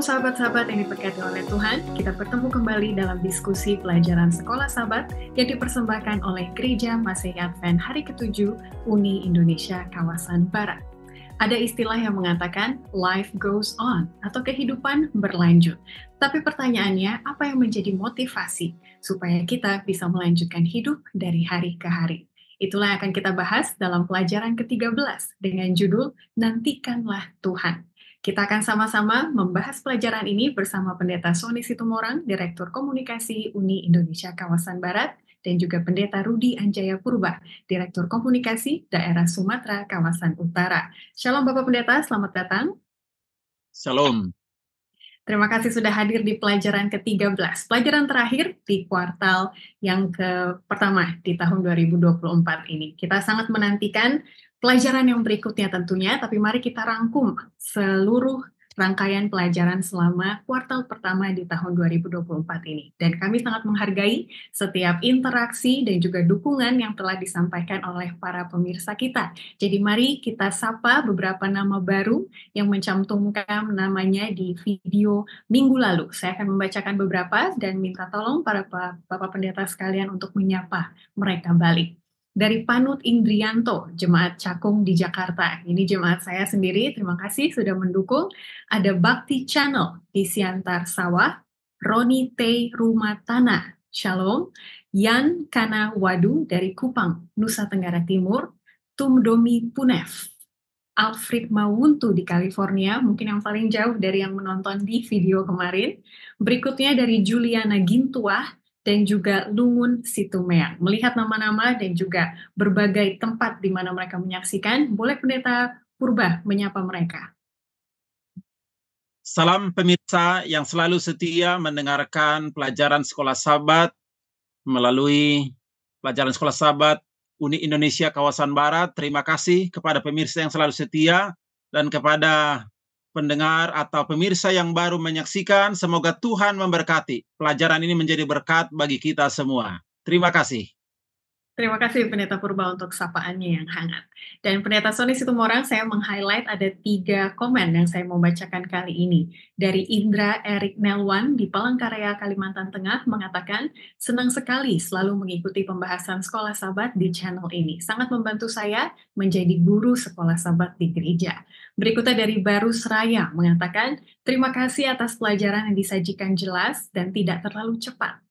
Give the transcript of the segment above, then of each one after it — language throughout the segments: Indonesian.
Shalom sahabat-sahabat yang diberkati oleh Tuhan. Kita bertemu kembali dalam diskusi pelajaran sekolah sahabat yang dipersembahkan oleh Gereja Masehi Advent hari ke-7 Uni Indonesia kawasan Barat. Ada istilah yang mengatakan life goes on atau kehidupan berlanjut. Tapi pertanyaannya, apa yang menjadi motivasi supaya kita bisa melanjutkan hidup dari hari ke hari? Itulah yang akan kita bahas dalam pelajaran ke-13 dengan judul Nantikanlah Tuhan. Kita akan sama-sama membahas pelajaran ini bersama Pendeta Sony Situmorang, Direktur Komunikasi Uni Indonesia Kawasan Barat, dan juga Pendeta Rudi Anjaya Purba, Direktur Komunikasi Daerah Sumatera Kawasan Utara. Shalom Bapak Pendeta, selamat datang. Shalom. Terima kasih sudah hadir di pelajaran ke-13. Pelajaran terakhir di kuartal yang ke pertama di tahun 2024 ini. Kita sangat menantikan Pelajaran yang berikutnya tentunya, tapi mari kita rangkum seluruh rangkaian pelajaran selama kuartal pertama di tahun 2024 ini. Dan kami sangat menghargai setiap interaksi dan juga dukungan yang telah disampaikan oleh para pemirsa kita. Jadi mari kita sapa beberapa nama baru yang mencantumkan namanya di video minggu lalu. Saya akan membacakan beberapa dan minta tolong para Bapak Pendeta sekalian untuk menyapa mereka balik dari Panut Indrianto, jemaat Cakung di Jakarta. Ini jemaat saya sendiri, terima kasih sudah mendukung. Ada Bakti Channel di Siantar Sawah, Roni T. Rumah Tanah, Shalom, Yan Kana Wadu dari Kupang, Nusa Tenggara Timur, Tumdomi Punef, Alfred Mawuntu di California, mungkin yang paling jauh dari yang menonton di video kemarin. Berikutnya dari Juliana Gintuah dan juga Lungun Situmeang. Melihat nama-nama dan juga berbagai tempat di mana mereka menyaksikan, boleh pendeta Purba menyapa mereka. Salam pemirsa yang selalu setia mendengarkan pelajaran sekolah sahabat melalui pelajaran sekolah sahabat Uni Indonesia Kawasan Barat. Terima kasih kepada pemirsa yang selalu setia dan kepada pendengar atau pemirsa yang baru menyaksikan. Semoga Tuhan memberkati. Pelajaran ini menjadi berkat bagi kita semua. Terima kasih. Terima kasih Pendeta Purba untuk sapaannya yang hangat. Dan Pendeta Sony Situmorang, saya meng-highlight ada tiga komen yang saya mau bacakan kali ini. Dari Indra Erik Nelwan di Palangkaraya, Kalimantan Tengah mengatakan, senang sekali selalu mengikuti pembahasan sekolah sabat di channel ini. Sangat membantu saya menjadi guru sekolah sabat di gereja. Berikutnya dari Barus Raya mengatakan, terima kasih atas pelajaran yang disajikan jelas dan tidak terlalu cepat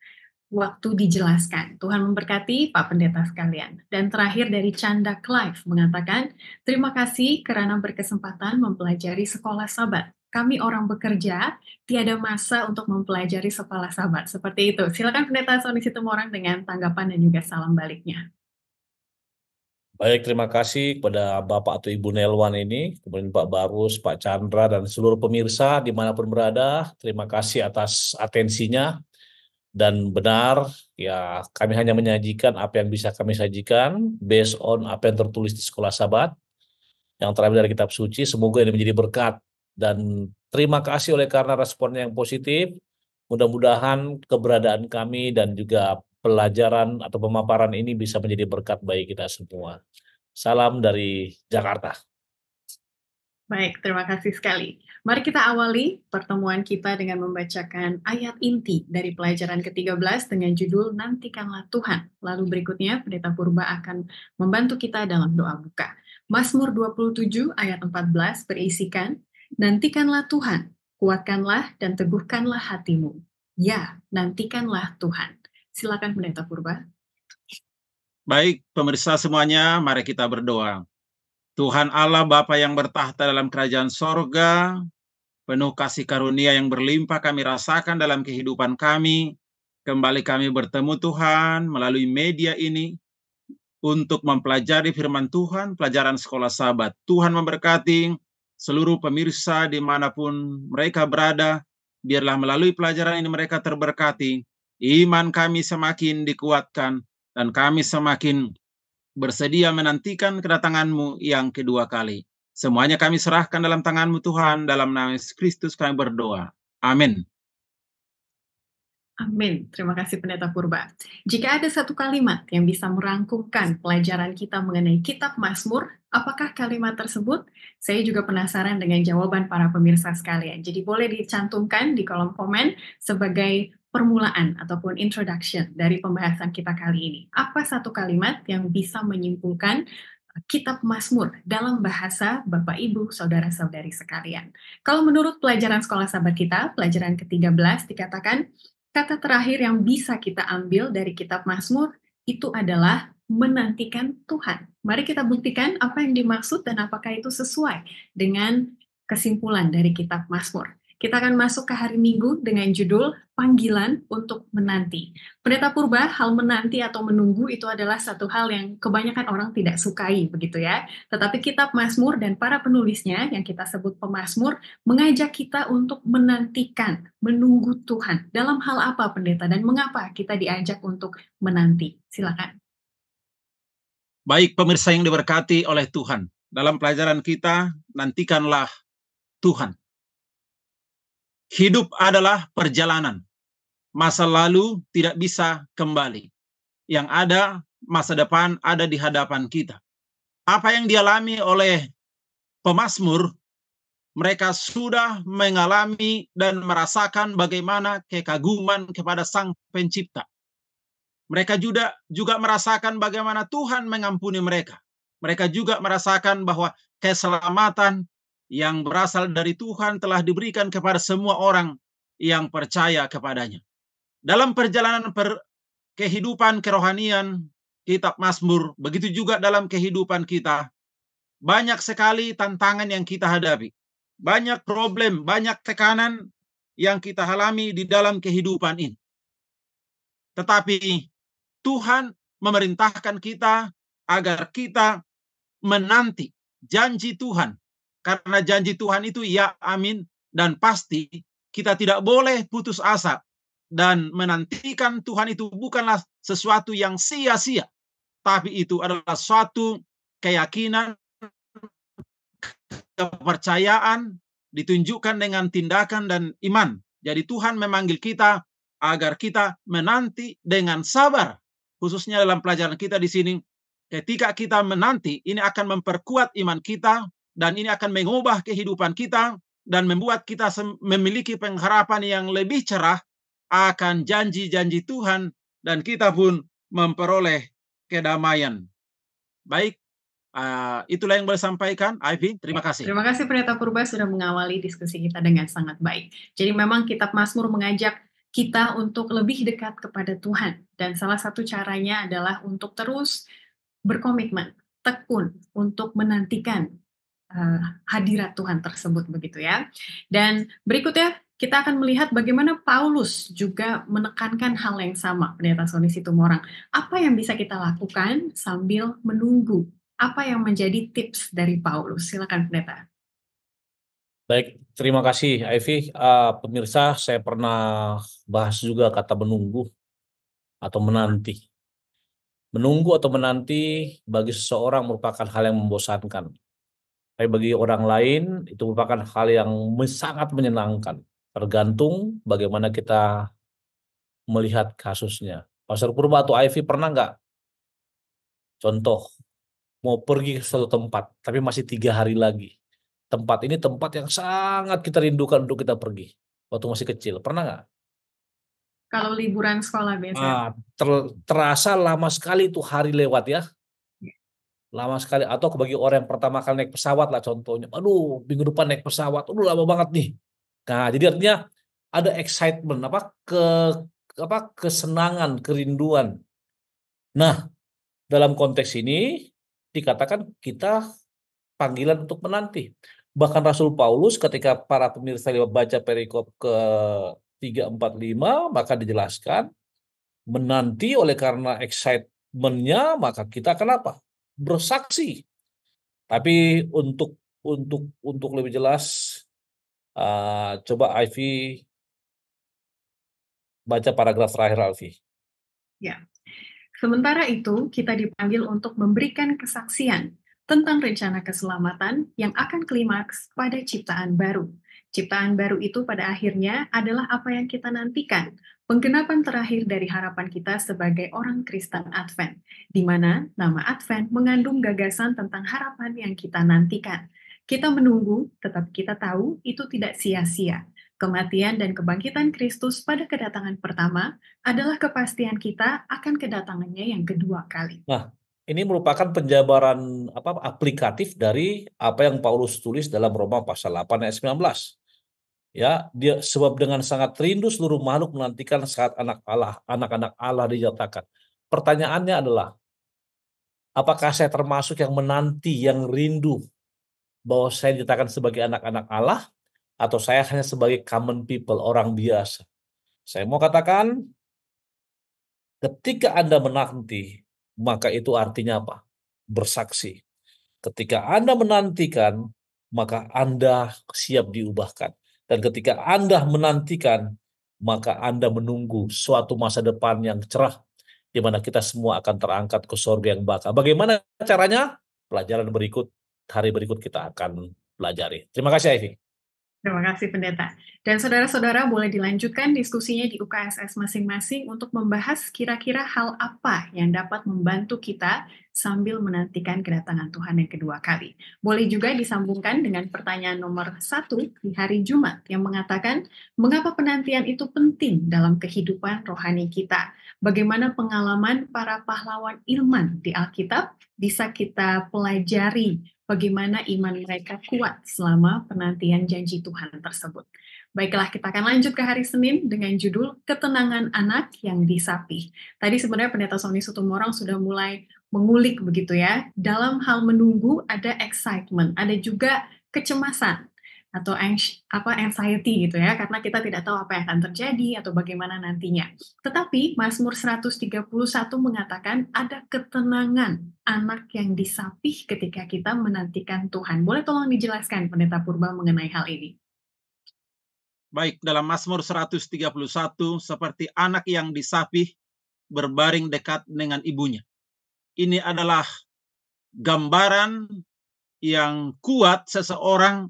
waktu dijelaskan. Tuhan memberkati Pak Pendeta sekalian. Dan terakhir dari Canda Clive mengatakan, terima kasih karena berkesempatan mempelajari sekolah sabat. Kami orang bekerja, tiada masa untuk mempelajari sekolah sabat. Seperti itu. Silakan Pendeta Sony orang dengan tanggapan dan juga salam baliknya. Baik, terima kasih kepada Bapak atau Ibu Nelwan ini, kemudian Pak Barus, Pak Chandra, dan seluruh pemirsa dimanapun berada. Terima kasih atas atensinya dan benar ya kami hanya menyajikan apa yang bisa kami sajikan based on apa yang tertulis di sekolah sabat yang terambil dari kitab suci semoga ini menjadi berkat dan terima kasih oleh karena responnya yang positif mudah-mudahan keberadaan kami dan juga pelajaran atau pemaparan ini bisa menjadi berkat bagi kita semua salam dari Jakarta baik terima kasih sekali Mari kita awali pertemuan kita dengan membacakan ayat inti dari pelajaran ke-13 dengan judul Nantikanlah Tuhan. Lalu berikutnya Pendeta Purba akan membantu kita dalam doa buka. Mazmur 27 ayat 14 berisikan, Nantikanlah Tuhan, kuatkanlah dan teguhkanlah hatimu. Ya, nantikanlah Tuhan. Silakan Pendeta Purba. Baik, pemirsa semuanya, mari kita berdoa. Tuhan Allah Bapa yang bertahta dalam kerajaan sorga, penuh kasih karunia yang berlimpah kami rasakan dalam kehidupan kami. Kembali kami bertemu Tuhan melalui media ini untuk mempelajari firman Tuhan, pelajaran sekolah sahabat. Tuhan memberkati seluruh pemirsa dimanapun mereka berada. Biarlah melalui pelajaran ini mereka terberkati. Iman kami semakin dikuatkan dan kami semakin bersedia menantikan kedatanganmu yang kedua kali. Semuanya kami serahkan dalam tanganmu Tuhan, dalam nama Kristus kami berdoa. Amin. Amin. Terima kasih Pendeta Purba. Jika ada satu kalimat yang bisa merangkumkan pelajaran kita mengenai kitab Mazmur, apakah kalimat tersebut? Saya juga penasaran dengan jawaban para pemirsa sekalian. Jadi boleh dicantumkan di kolom komen sebagai permulaan ataupun introduction dari pembahasan kita kali ini. Apa satu kalimat yang bisa menyimpulkan eh, kitab Mazmur dalam bahasa Bapak Ibu saudara-saudari sekalian. Kalau menurut pelajaran sekolah sahabat kita, pelajaran ke-13 dikatakan kata terakhir yang bisa kita ambil dari kitab Mazmur itu adalah menantikan Tuhan. Mari kita buktikan apa yang dimaksud dan apakah itu sesuai dengan kesimpulan dari kitab Mazmur. Kita akan masuk ke hari Minggu dengan judul panggilan untuk menanti. Pendeta Purba, hal menanti atau menunggu itu adalah satu hal yang kebanyakan orang tidak sukai, begitu ya. Tetapi kitab Mazmur dan para penulisnya yang kita sebut pemazmur mengajak kita untuk menantikan, menunggu Tuhan. Dalam hal apa pendeta dan mengapa kita diajak untuk menanti? Silakan. Baik pemirsa yang diberkati oleh Tuhan. Dalam pelajaran kita, nantikanlah Tuhan. Hidup adalah perjalanan masa lalu tidak bisa kembali. Yang ada masa depan ada di hadapan kita. Apa yang dialami oleh pemasmur, mereka sudah mengalami dan merasakan bagaimana kekaguman kepada Sang Pencipta. Mereka juga juga merasakan bagaimana Tuhan mengampuni mereka. Mereka juga merasakan bahwa keselamatan yang berasal dari Tuhan telah diberikan kepada semua orang yang percaya kepadanya. Dalam perjalanan per kehidupan kerohanian kitab Mazmur, begitu juga dalam kehidupan kita, banyak sekali tantangan yang kita hadapi. Banyak problem, banyak tekanan yang kita alami di dalam kehidupan ini. Tetapi Tuhan memerintahkan kita agar kita menanti janji Tuhan. Karena janji Tuhan itu ya amin dan pasti kita tidak boleh putus asa dan menantikan Tuhan itu bukanlah sesuatu yang sia-sia, tapi itu adalah suatu keyakinan, kepercayaan ditunjukkan dengan tindakan dan iman. Jadi Tuhan memanggil kita agar kita menanti dengan sabar, khususnya dalam pelajaran kita di sini. Ketika kita menanti, ini akan memperkuat iman kita dan ini akan mengubah kehidupan kita dan membuat kita memiliki pengharapan yang lebih cerah akan janji-janji Tuhan dan kita pun memperoleh kedamaian. Baik, uh, itulah yang boleh sampaikan. Ivy, terima kasih. Terima kasih Pendeta Purba sudah mengawali diskusi kita dengan sangat baik. Jadi memang kitab Mazmur mengajak kita untuk lebih dekat kepada Tuhan dan salah satu caranya adalah untuk terus berkomitmen, tekun untuk menantikan uh, hadirat Tuhan tersebut begitu ya. Dan berikutnya kita akan melihat bagaimana Paulus juga menekankan hal yang sama, Pendeta itu orang Apa yang bisa kita lakukan sambil menunggu? Apa yang menjadi tips dari Paulus? Silakan Pendeta. Baik, terima kasih Ivy. Uh, pemirsa, saya pernah bahas juga kata menunggu atau menanti. Menunggu atau menanti bagi seseorang merupakan hal yang membosankan. Tapi bagi orang lain itu merupakan hal yang sangat menyenangkan Tergantung bagaimana kita melihat kasusnya. Pastor Purba atau IV pernah nggak? Contoh, mau pergi ke suatu tempat, tapi masih tiga hari lagi. Tempat ini tempat yang sangat kita rindukan untuk kita pergi. Waktu masih kecil, pernah nggak? Kalau liburan sekolah biasa Nah, ter, terasa lama sekali itu hari lewat ya. Iya. Lama sekali. Atau bagi orang yang pertama kali naik pesawat lah contohnya. Aduh, minggu depan naik pesawat. Aduh, lama banget nih Nah, jadi artinya ada excitement apa ke apa kesenangan, kerinduan. Nah, dalam konteks ini dikatakan kita panggilan untuk menanti. Bahkan Rasul Paulus ketika para pemirsa baca perikop ke 345 maka dijelaskan menanti oleh karena excitementnya maka kita kenapa? Bersaksi. Tapi untuk untuk untuk lebih jelas Eh, coba Ivy baca paragraf terakhir Alfi. Ya. Sementara itu, kita dipanggil untuk memberikan kesaksian tentang rencana keselamatan yang akan klimaks pada ciptaan baru. Ciptaan baru itu pada akhirnya adalah apa yang kita nantikan, penggenapan terakhir dari harapan kita sebagai orang Kristen Advent, di mana nama Advent mengandung gagasan tentang harapan yang kita nantikan. Kita menunggu, tetapi kita tahu itu tidak sia-sia. Kematian dan kebangkitan Kristus pada kedatangan pertama adalah kepastian kita akan kedatangannya yang kedua kali. Nah, ini merupakan penjabaran apa aplikatif dari apa yang Paulus tulis dalam Roma pasal 8 ayat 19. Ya, dia sebab dengan sangat rindu seluruh makhluk menantikan saat anak Allah, anak-anak Allah dinyatakan. Pertanyaannya adalah apakah saya termasuk yang menanti, yang rindu bahwa saya diciptakan sebagai anak-anak Allah atau saya hanya sebagai common people, orang biasa. Saya mau katakan ketika Anda menanti, maka itu artinya apa? Bersaksi. Ketika Anda menantikan, maka Anda siap diubahkan. Dan ketika Anda menantikan, maka Anda menunggu suatu masa depan yang cerah, di mana kita semua akan terangkat ke sorga yang bakal. Bagaimana caranya? Pelajaran berikut hari berikut kita akan pelajari. Terima kasih Ivy. Terima kasih Pendeta. Dan saudara-saudara boleh dilanjutkan diskusinya di UKSS masing-masing untuk membahas kira-kira hal apa yang dapat membantu kita sambil menantikan kedatangan Tuhan yang kedua kali. Boleh juga disambungkan dengan pertanyaan nomor satu di hari Jumat yang mengatakan, mengapa penantian itu penting dalam kehidupan rohani kita? Bagaimana pengalaman para pahlawan ilman di Alkitab bisa kita pelajari bagaimana iman mereka kuat selama penantian janji Tuhan tersebut. Baiklah, kita akan lanjut ke hari Senin dengan judul Ketenangan Anak yang Disapih. Tadi sebenarnya Pendeta Sony Sutumorang sudah mulai mengulik begitu ya. Dalam hal menunggu ada excitement, ada juga kecemasan atau apa anxiety gitu ya karena kita tidak tahu apa yang akan terjadi atau bagaimana nantinya. Tetapi Mazmur 131 mengatakan ada ketenangan anak yang disapih ketika kita menantikan Tuhan. Boleh tolong dijelaskan Pendeta Purba mengenai hal ini? Baik, dalam Mazmur 131 seperti anak yang disapih berbaring dekat dengan ibunya. Ini adalah gambaran yang kuat seseorang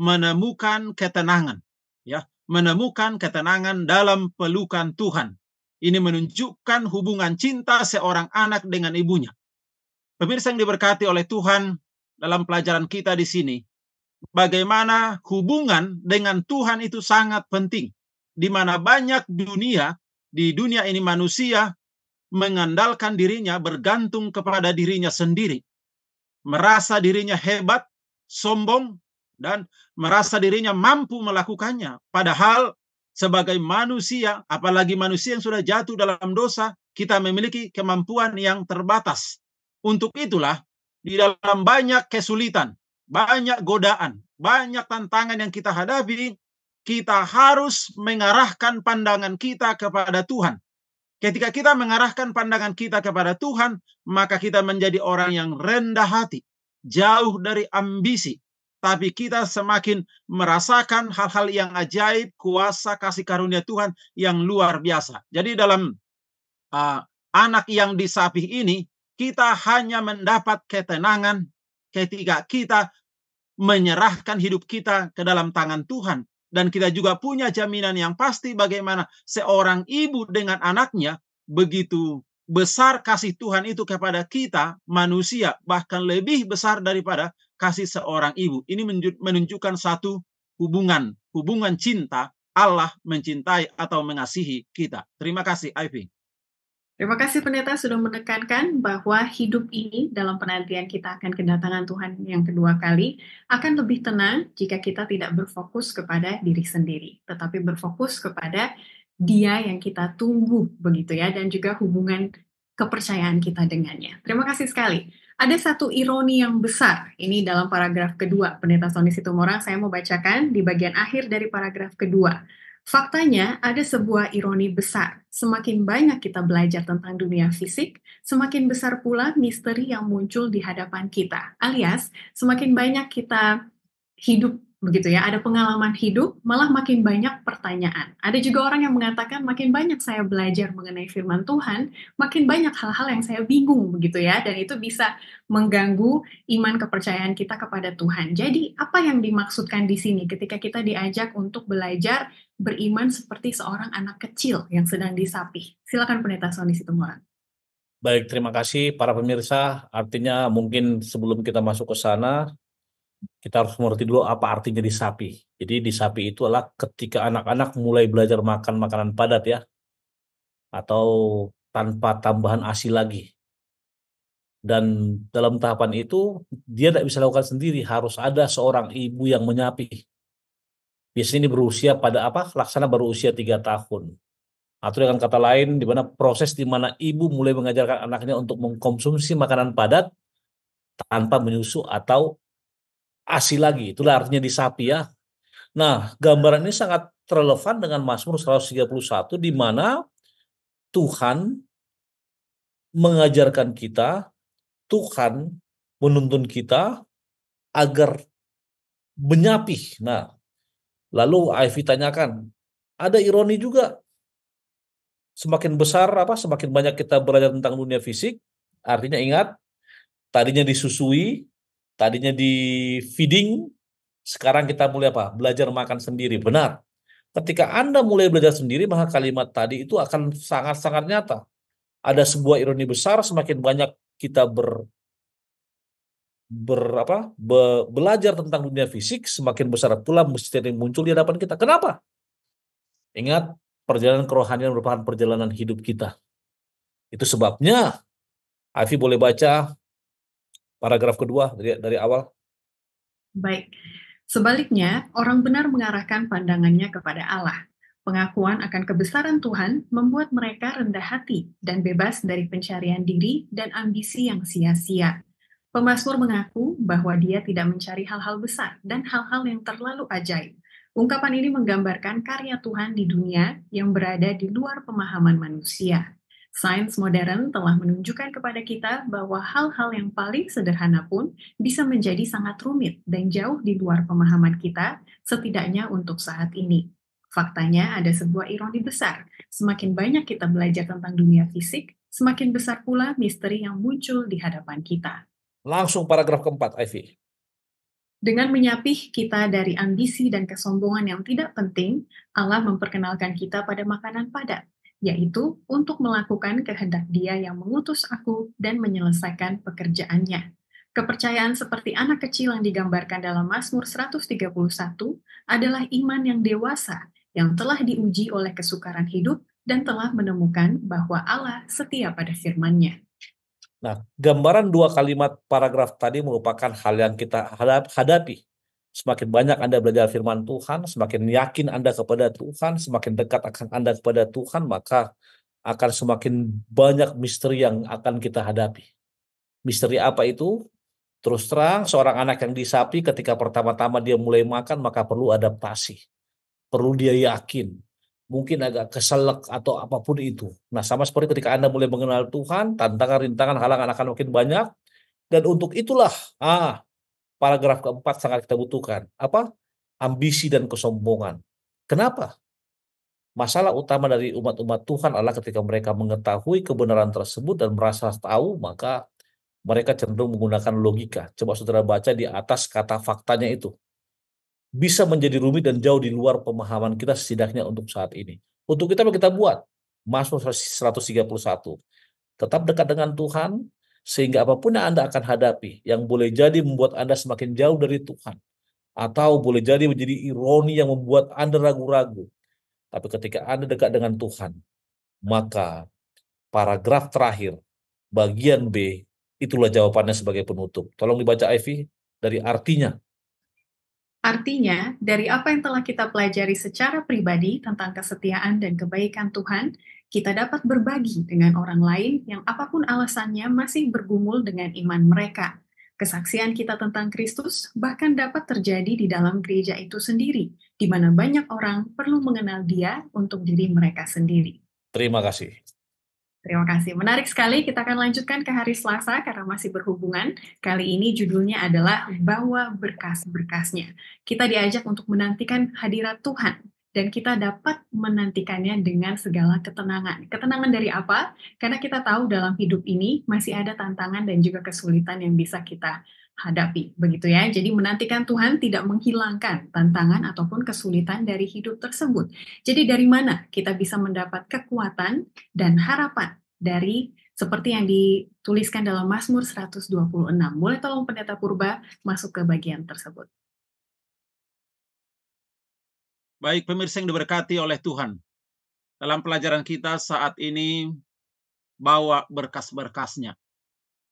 menemukan ketenangan ya menemukan ketenangan dalam pelukan Tuhan ini menunjukkan hubungan cinta seorang anak dengan ibunya pemirsa yang diberkati oleh Tuhan dalam pelajaran kita di sini bagaimana hubungan dengan Tuhan itu sangat penting di mana banyak dunia di dunia ini manusia mengandalkan dirinya bergantung kepada dirinya sendiri merasa dirinya hebat sombong dan merasa dirinya mampu melakukannya. Padahal sebagai manusia, apalagi manusia yang sudah jatuh dalam dosa, kita memiliki kemampuan yang terbatas. Untuk itulah di dalam banyak kesulitan, banyak godaan, banyak tantangan yang kita hadapi, kita harus mengarahkan pandangan kita kepada Tuhan. Ketika kita mengarahkan pandangan kita kepada Tuhan, maka kita menjadi orang yang rendah hati, jauh dari ambisi, tapi kita semakin merasakan hal-hal yang ajaib, kuasa kasih karunia Tuhan yang luar biasa. Jadi dalam uh, anak yang disapih ini, kita hanya mendapat ketenangan ketika kita menyerahkan hidup kita ke dalam tangan Tuhan. Dan kita juga punya jaminan yang pasti bagaimana seorang ibu dengan anaknya begitu besar kasih Tuhan itu kepada kita manusia bahkan lebih besar daripada kasih seorang ibu. Ini menunjukkan satu hubungan, hubungan cinta Allah mencintai atau mengasihi kita. Terima kasih, Ivy. Terima kasih pendeta sudah menekankan bahwa hidup ini dalam penantian kita akan kedatangan Tuhan yang kedua kali akan lebih tenang jika kita tidak berfokus kepada diri sendiri, tetapi berfokus kepada dia yang kita tunggu begitu ya dan juga hubungan kepercayaan kita dengannya. Terima kasih sekali ada satu ironi yang besar. Ini dalam paragraf kedua, Pendeta itu Situmorang, saya mau bacakan di bagian akhir dari paragraf kedua. Faktanya, ada sebuah ironi besar. Semakin banyak kita belajar tentang dunia fisik, semakin besar pula misteri yang muncul di hadapan kita. Alias, semakin banyak kita hidup begitu ya. Ada pengalaman hidup, malah makin banyak pertanyaan. Ada juga orang yang mengatakan makin banyak saya belajar mengenai firman Tuhan, makin banyak hal-hal yang saya bingung begitu ya. Dan itu bisa mengganggu iman kepercayaan kita kepada Tuhan. Jadi, apa yang dimaksudkan di sini ketika kita diajak untuk belajar beriman seperti seorang anak kecil yang sedang disapih? Silakan Pendeta itu Situmorang. Baik, terima kasih para pemirsa. Artinya mungkin sebelum kita masuk ke sana, kita harus mengerti dulu apa artinya di sapi. Jadi di sapi itu adalah ketika anak-anak mulai belajar makan makanan padat ya, atau tanpa tambahan ASI lagi. Dan dalam tahapan itu dia tidak bisa lakukan sendiri, harus ada seorang ibu yang menyapi. Biasanya ini berusia pada apa? Laksana baru usia tiga tahun. Atau dengan kata lain, di mana proses di mana ibu mulai mengajarkan anaknya untuk mengkonsumsi makanan padat tanpa menyusu atau asi lagi. Itulah artinya disapi ya. Nah, gambaran ini sangat relevan dengan Mazmur 131 di mana Tuhan mengajarkan kita, Tuhan menuntun kita agar menyapih. Nah, lalu Ivy tanyakan, ada ironi juga. Semakin besar apa, semakin banyak kita belajar tentang dunia fisik, artinya ingat, tadinya disusui, Tadinya di feeding, sekarang kita mulai apa? Belajar makan sendiri. Benar. Ketika Anda mulai belajar sendiri, maka kalimat tadi itu akan sangat-sangat nyata. Ada sebuah ironi besar semakin banyak kita ber ber apa be, belajar tentang dunia fisik semakin besar pula misteri yang muncul di hadapan kita. Kenapa? Ingat perjalanan kerohanian merupakan perjalanan hidup kita. Itu sebabnya Afi boleh baca paragraf kedua dari, dari awal? Baik. Sebaliknya, orang benar mengarahkan pandangannya kepada Allah. Pengakuan akan kebesaran Tuhan membuat mereka rendah hati dan bebas dari pencarian diri dan ambisi yang sia-sia. Pemasmur mengaku bahwa dia tidak mencari hal-hal besar dan hal-hal yang terlalu ajaib. Ungkapan ini menggambarkan karya Tuhan di dunia yang berada di luar pemahaman manusia. Sains modern telah menunjukkan kepada kita bahwa hal-hal yang paling sederhana pun bisa menjadi sangat rumit dan jauh di luar pemahaman kita, setidaknya untuk saat ini. Faktanya, ada sebuah ironi besar: semakin banyak kita belajar tentang dunia fisik, semakin besar pula misteri yang muncul di hadapan kita. Langsung paragraf keempat, Ivy. Dengan menyapih kita dari ambisi dan kesombongan yang tidak penting, Allah memperkenalkan kita pada makanan padat, yaitu untuk melakukan kehendak Dia yang mengutus aku dan menyelesaikan pekerjaannya. Kepercayaan seperti anak kecil yang digambarkan dalam Mazmur 131 adalah iman yang dewasa yang telah diuji oleh kesukaran hidup dan telah menemukan bahwa Allah setia pada firman-Nya. Nah, gambaran dua kalimat paragraf tadi merupakan hal yang kita hadapi Semakin banyak Anda belajar firman Tuhan, semakin yakin Anda kepada Tuhan, semakin dekat akan Anda kepada Tuhan, maka akan semakin banyak misteri yang akan kita hadapi. Misteri apa itu? Terus terang, seorang anak yang disapi ketika pertama-tama dia mulai makan, maka perlu adaptasi. Perlu dia yakin. Mungkin agak keselak atau apapun itu. Nah, sama seperti ketika Anda mulai mengenal Tuhan, tantangan, rintangan, halangan akan makin banyak. Dan untuk itulah, ah, paragraf keempat sangat kita butuhkan. Apa? Ambisi dan kesombongan. Kenapa? Masalah utama dari umat-umat Tuhan adalah ketika mereka mengetahui kebenaran tersebut dan merasa tahu, maka mereka cenderung menggunakan logika. Coba saudara baca di atas kata faktanya itu. Bisa menjadi rumit dan jauh di luar pemahaman kita setidaknya untuk saat ini. Untuk kita kita buat. Masuk 131. Tetap dekat dengan Tuhan, sehingga apapun yang Anda akan hadapi, yang boleh jadi membuat Anda semakin jauh dari Tuhan, atau boleh jadi menjadi ironi yang membuat Anda ragu-ragu. Tapi ketika Anda dekat dengan Tuhan, maka paragraf terakhir, bagian B, itulah jawabannya sebagai penutup. Tolong dibaca Ivy dari artinya. Artinya, dari apa yang telah kita pelajari secara pribadi tentang kesetiaan dan kebaikan Tuhan, kita dapat berbagi dengan orang lain yang apapun alasannya masih bergumul dengan iman mereka. Kesaksian kita tentang Kristus bahkan dapat terjadi di dalam gereja itu sendiri, di mana banyak orang perlu mengenal Dia untuk diri mereka sendiri. Terima kasih. Terima kasih. Menarik sekali. Kita akan lanjutkan ke hari Selasa karena masih berhubungan. Kali ini judulnya adalah Bawa Berkas-Berkasnya. Kita diajak untuk menantikan hadirat Tuhan dan kita dapat menantikannya dengan segala ketenangan. Ketenangan dari apa? Karena kita tahu dalam hidup ini masih ada tantangan dan juga kesulitan yang bisa kita hadapi, begitu ya. Jadi menantikan Tuhan tidak menghilangkan tantangan ataupun kesulitan dari hidup tersebut. Jadi dari mana kita bisa mendapat kekuatan dan harapan dari seperti yang dituliskan dalam Mazmur 126. Boleh tolong pendeta Purba masuk ke bagian tersebut. Baik pemirsa yang diberkati oleh Tuhan. Dalam pelajaran kita saat ini bawa berkas-berkasnya.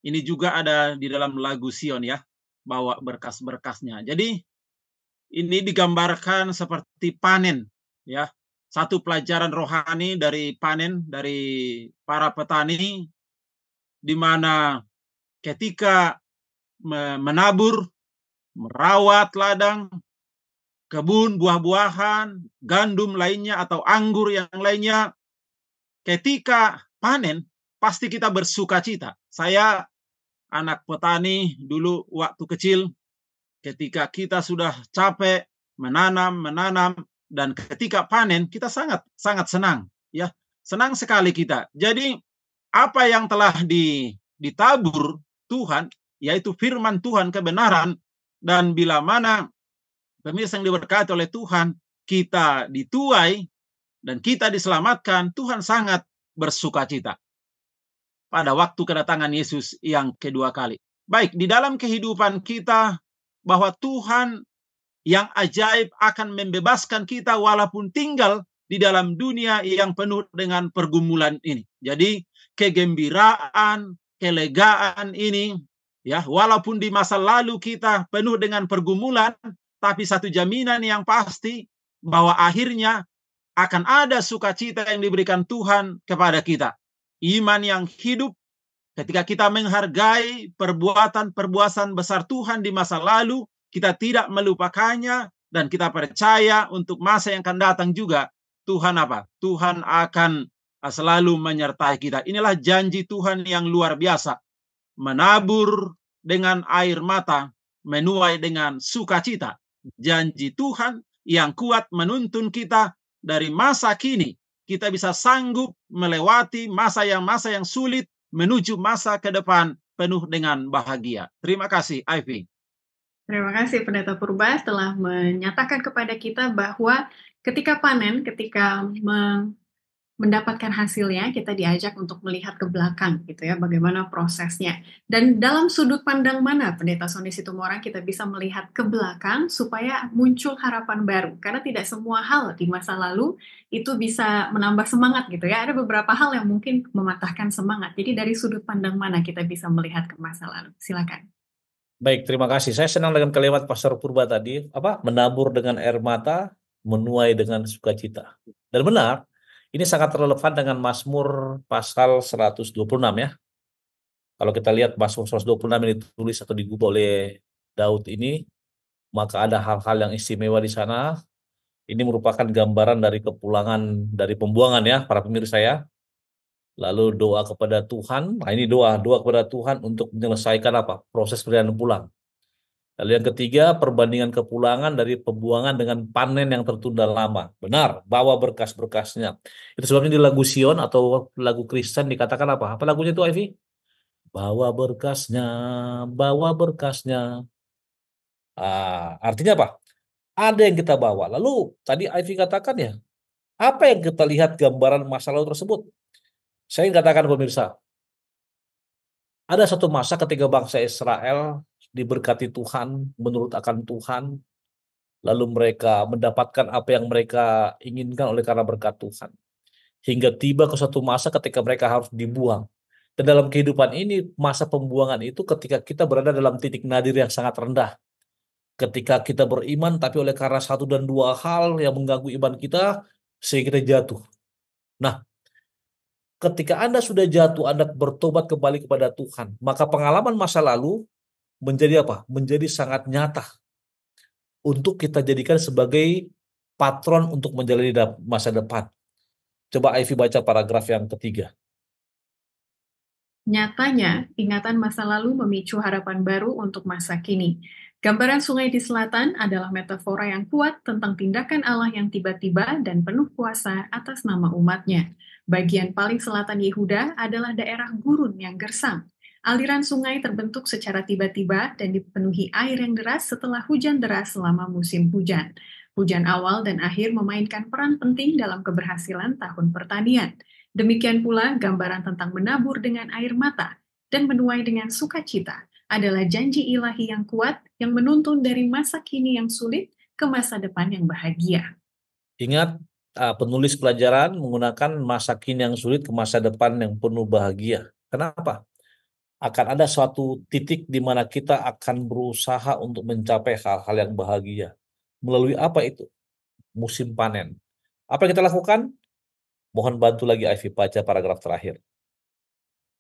Ini juga ada di dalam lagu Sion ya, bawa berkas-berkasnya. Jadi ini digambarkan seperti panen ya. Satu pelajaran rohani dari panen dari para petani di mana ketika menabur, merawat ladang, kebun buah-buahan, gandum lainnya atau anggur yang lainnya, ketika panen pasti kita bersuka cita. Saya anak petani dulu waktu kecil, ketika kita sudah capek menanam, menanam, dan ketika panen kita sangat sangat senang, ya senang sekali kita. Jadi apa yang telah di, ditabur Tuhan, yaitu firman Tuhan kebenaran, dan bila mana Pemirsa yang diberkati oleh Tuhan, kita dituai dan kita diselamatkan, Tuhan sangat bersukacita Pada waktu kedatangan Yesus yang kedua kali. Baik, di dalam kehidupan kita, bahwa Tuhan yang ajaib akan membebaskan kita walaupun tinggal di dalam dunia yang penuh dengan pergumulan ini. Jadi kegembiraan, kelegaan ini ya walaupun di masa lalu kita penuh dengan pergumulan, tapi satu jaminan yang pasti bahwa akhirnya akan ada sukacita yang diberikan Tuhan kepada kita. Iman yang hidup ketika kita menghargai perbuatan-perbuatan besar Tuhan di masa lalu, kita tidak melupakannya dan kita percaya untuk masa yang akan datang juga Tuhan apa? Tuhan akan selalu menyertai kita. Inilah janji Tuhan yang luar biasa. Menabur dengan air mata, menuai dengan sukacita janji Tuhan yang kuat menuntun kita dari masa kini. Kita bisa sanggup melewati masa yang masa yang sulit menuju masa ke depan penuh dengan bahagia. Terima kasih, Ivy. Terima kasih Pendeta Purba telah menyatakan kepada kita bahwa ketika panen, ketika mendapatkan hasilnya kita diajak untuk melihat ke belakang gitu ya bagaimana prosesnya dan dalam sudut pandang mana pendeta Sony Situmorang kita bisa melihat ke belakang supaya muncul harapan baru karena tidak semua hal di masa lalu itu bisa menambah semangat gitu ya ada beberapa hal yang mungkin mematahkan semangat jadi dari sudut pandang mana kita bisa melihat ke masa lalu silakan baik terima kasih saya senang dengan kalimat Pastor Purba tadi apa menabur dengan air mata menuai dengan sukacita dan benar ini sangat relevan dengan Mazmur pasal 126 ya. Kalau kita lihat Mazmur 126 ini ditulis atau digubah oleh Daud ini, maka ada hal-hal yang istimewa di sana. Ini merupakan gambaran dari kepulangan dari pembuangan ya para pemirsa ya. Lalu doa kepada Tuhan. Nah ini doa, doa kepada Tuhan untuk menyelesaikan apa? Proses perjalanan pulang. Lalu yang ketiga, perbandingan kepulangan dari pembuangan dengan panen yang tertunda lama. Benar, bawa berkas-berkasnya. Itu sebabnya di lagu Sion atau lagu Kristen dikatakan apa? Apa lagunya itu, Ivy? Bawa berkasnya, bawa berkasnya. Ah, artinya apa? Ada yang kita bawa. Lalu tadi Ivy katakan ya, apa yang kita lihat gambaran masa lalu tersebut? Saya ingin katakan pemirsa, ada satu masa ketika bangsa Israel diberkati Tuhan, menurut akan Tuhan, lalu mereka mendapatkan apa yang mereka inginkan oleh karena berkat Tuhan. Hingga tiba ke suatu masa ketika mereka harus dibuang. Dan dalam kehidupan ini, masa pembuangan itu ketika kita berada dalam titik nadir yang sangat rendah. Ketika kita beriman, tapi oleh karena satu dan dua hal yang mengganggu iman kita, sehingga kita jatuh. Nah, ketika Anda sudah jatuh, Anda bertobat kembali kepada Tuhan, maka pengalaman masa lalu menjadi apa? Menjadi sangat nyata untuk kita jadikan sebagai patron untuk menjalani masa depan. Coba Ivy baca paragraf yang ketiga. Nyatanya, ingatan masa lalu memicu harapan baru untuk masa kini. Gambaran sungai di selatan adalah metafora yang kuat tentang tindakan Allah yang tiba-tiba dan penuh kuasa atas nama umatnya. Bagian paling selatan Yehuda adalah daerah gurun yang gersang. Aliran sungai terbentuk secara tiba-tiba dan dipenuhi air yang deras setelah hujan deras selama musim hujan. Hujan awal dan akhir memainkan peran penting dalam keberhasilan tahun pertanian. Demikian pula gambaran tentang menabur dengan air mata dan menuai dengan sukacita adalah janji ilahi yang kuat yang menuntun dari masa kini yang sulit ke masa depan yang bahagia. Ingat, ah, penulis pelajaran menggunakan masa kini yang sulit ke masa depan yang penuh bahagia. Kenapa? akan ada suatu titik di mana kita akan berusaha untuk mencapai hal-hal yang bahagia. Melalui apa itu? Musim panen. Apa yang kita lakukan? Mohon bantu lagi Ivy baca paragraf terakhir.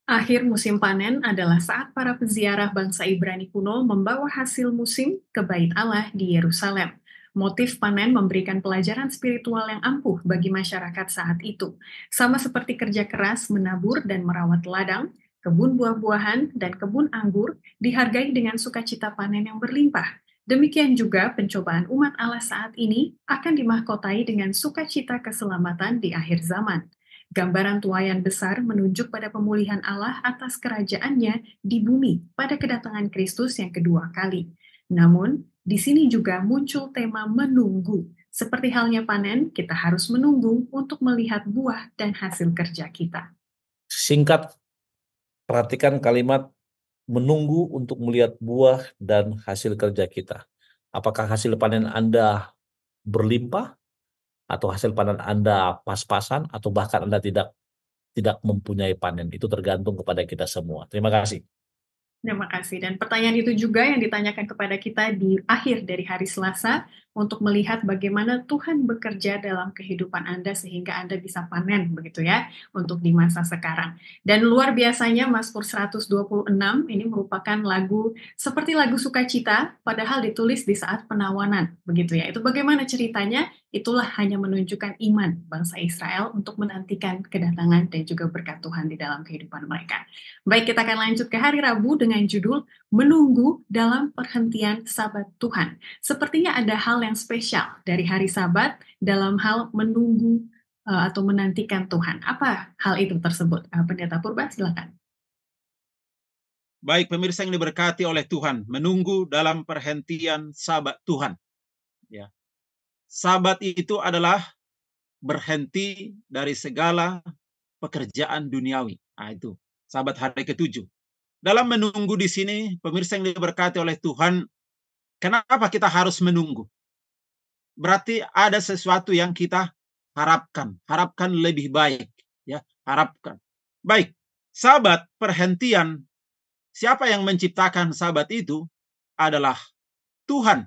Akhir musim panen adalah saat para peziarah bangsa Ibrani kuno membawa hasil musim ke Bait Allah di Yerusalem. Motif panen memberikan pelajaran spiritual yang ampuh bagi masyarakat saat itu. Sama seperti kerja keras menabur dan merawat ladang, kebun buah-buahan, dan kebun anggur dihargai dengan sukacita panen yang berlimpah. Demikian juga pencobaan umat Allah saat ini akan dimahkotai dengan sukacita keselamatan di akhir zaman. Gambaran tuayan besar menunjuk pada pemulihan Allah atas kerajaannya di bumi pada kedatangan Kristus yang kedua kali. Namun, di sini juga muncul tema menunggu. Seperti halnya panen, kita harus menunggu untuk melihat buah dan hasil kerja kita. Singkat Perhatikan kalimat menunggu untuk melihat buah dan hasil kerja kita. Apakah hasil panen Anda berlimpah atau hasil panen Anda pas-pasan atau bahkan Anda tidak tidak mempunyai panen. Itu tergantung kepada kita semua. Terima kasih. Terima kasih. Dan pertanyaan itu juga yang ditanyakan kepada kita di akhir dari hari Selasa untuk melihat bagaimana Tuhan bekerja dalam kehidupan Anda sehingga Anda bisa panen begitu ya untuk di masa sekarang. Dan luar biasanya Mazmur 126 ini merupakan lagu seperti lagu sukacita padahal ditulis di saat penawanan begitu ya. Itu bagaimana ceritanya? itulah hanya menunjukkan iman bangsa Israel untuk menantikan kedatangan dan juga berkat Tuhan di dalam kehidupan mereka. Baik, kita akan lanjut ke hari Rabu dengan judul Menunggu dalam Perhentian Sabat Tuhan. Sepertinya ada hal yang spesial dari hari Sabat dalam hal menunggu eh, atau menantikan Tuhan. Apa hal itu tersebut? Eh, Pendeta Purba, silakan. Baik pemirsa yang diberkati oleh Tuhan, menunggu dalam perhentian sabat Tuhan. Ya. Sabat itu adalah berhenti dari segala pekerjaan duniawi. Nah, itu sabat hari ketujuh. Dalam menunggu di sini, pemirsa yang diberkati oleh Tuhan, kenapa kita harus menunggu? Berarti ada sesuatu yang kita harapkan, harapkan lebih baik, ya, harapkan. Baik, sabat perhentian. Siapa yang menciptakan sabat itu adalah Tuhan.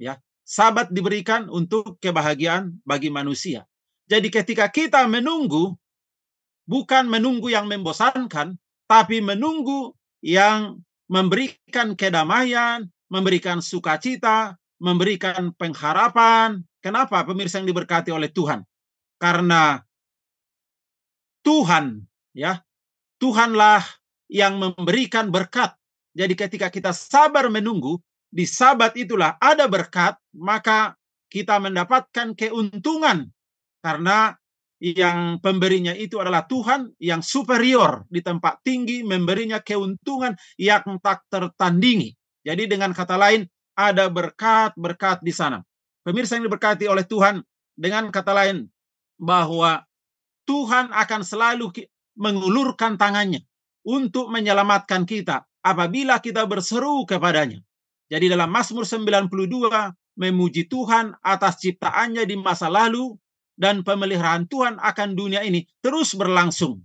Ya, sabat diberikan untuk kebahagiaan bagi manusia. Jadi ketika kita menunggu, bukan menunggu yang membosankan, tapi menunggu yang memberikan kedamaian, memberikan sukacita, memberikan pengharapan. Kenapa pemirsa yang diberkati oleh Tuhan? Karena Tuhan, ya, Tuhanlah yang memberikan berkat. Jadi ketika kita sabar menunggu, di sabat itulah ada berkat, maka kita mendapatkan keuntungan karena yang pemberinya itu adalah Tuhan yang superior di tempat tinggi memberinya keuntungan yang tak tertandingi. Jadi dengan kata lain ada berkat-berkat di sana. Pemirsa yang diberkati oleh Tuhan dengan kata lain bahwa Tuhan akan selalu mengulurkan tangannya untuk menyelamatkan kita apabila kita berseru kepadanya. Jadi dalam Mazmur 92 memuji Tuhan atas ciptaannya di masa lalu dan pemeliharaan Tuhan akan dunia ini terus berlangsung.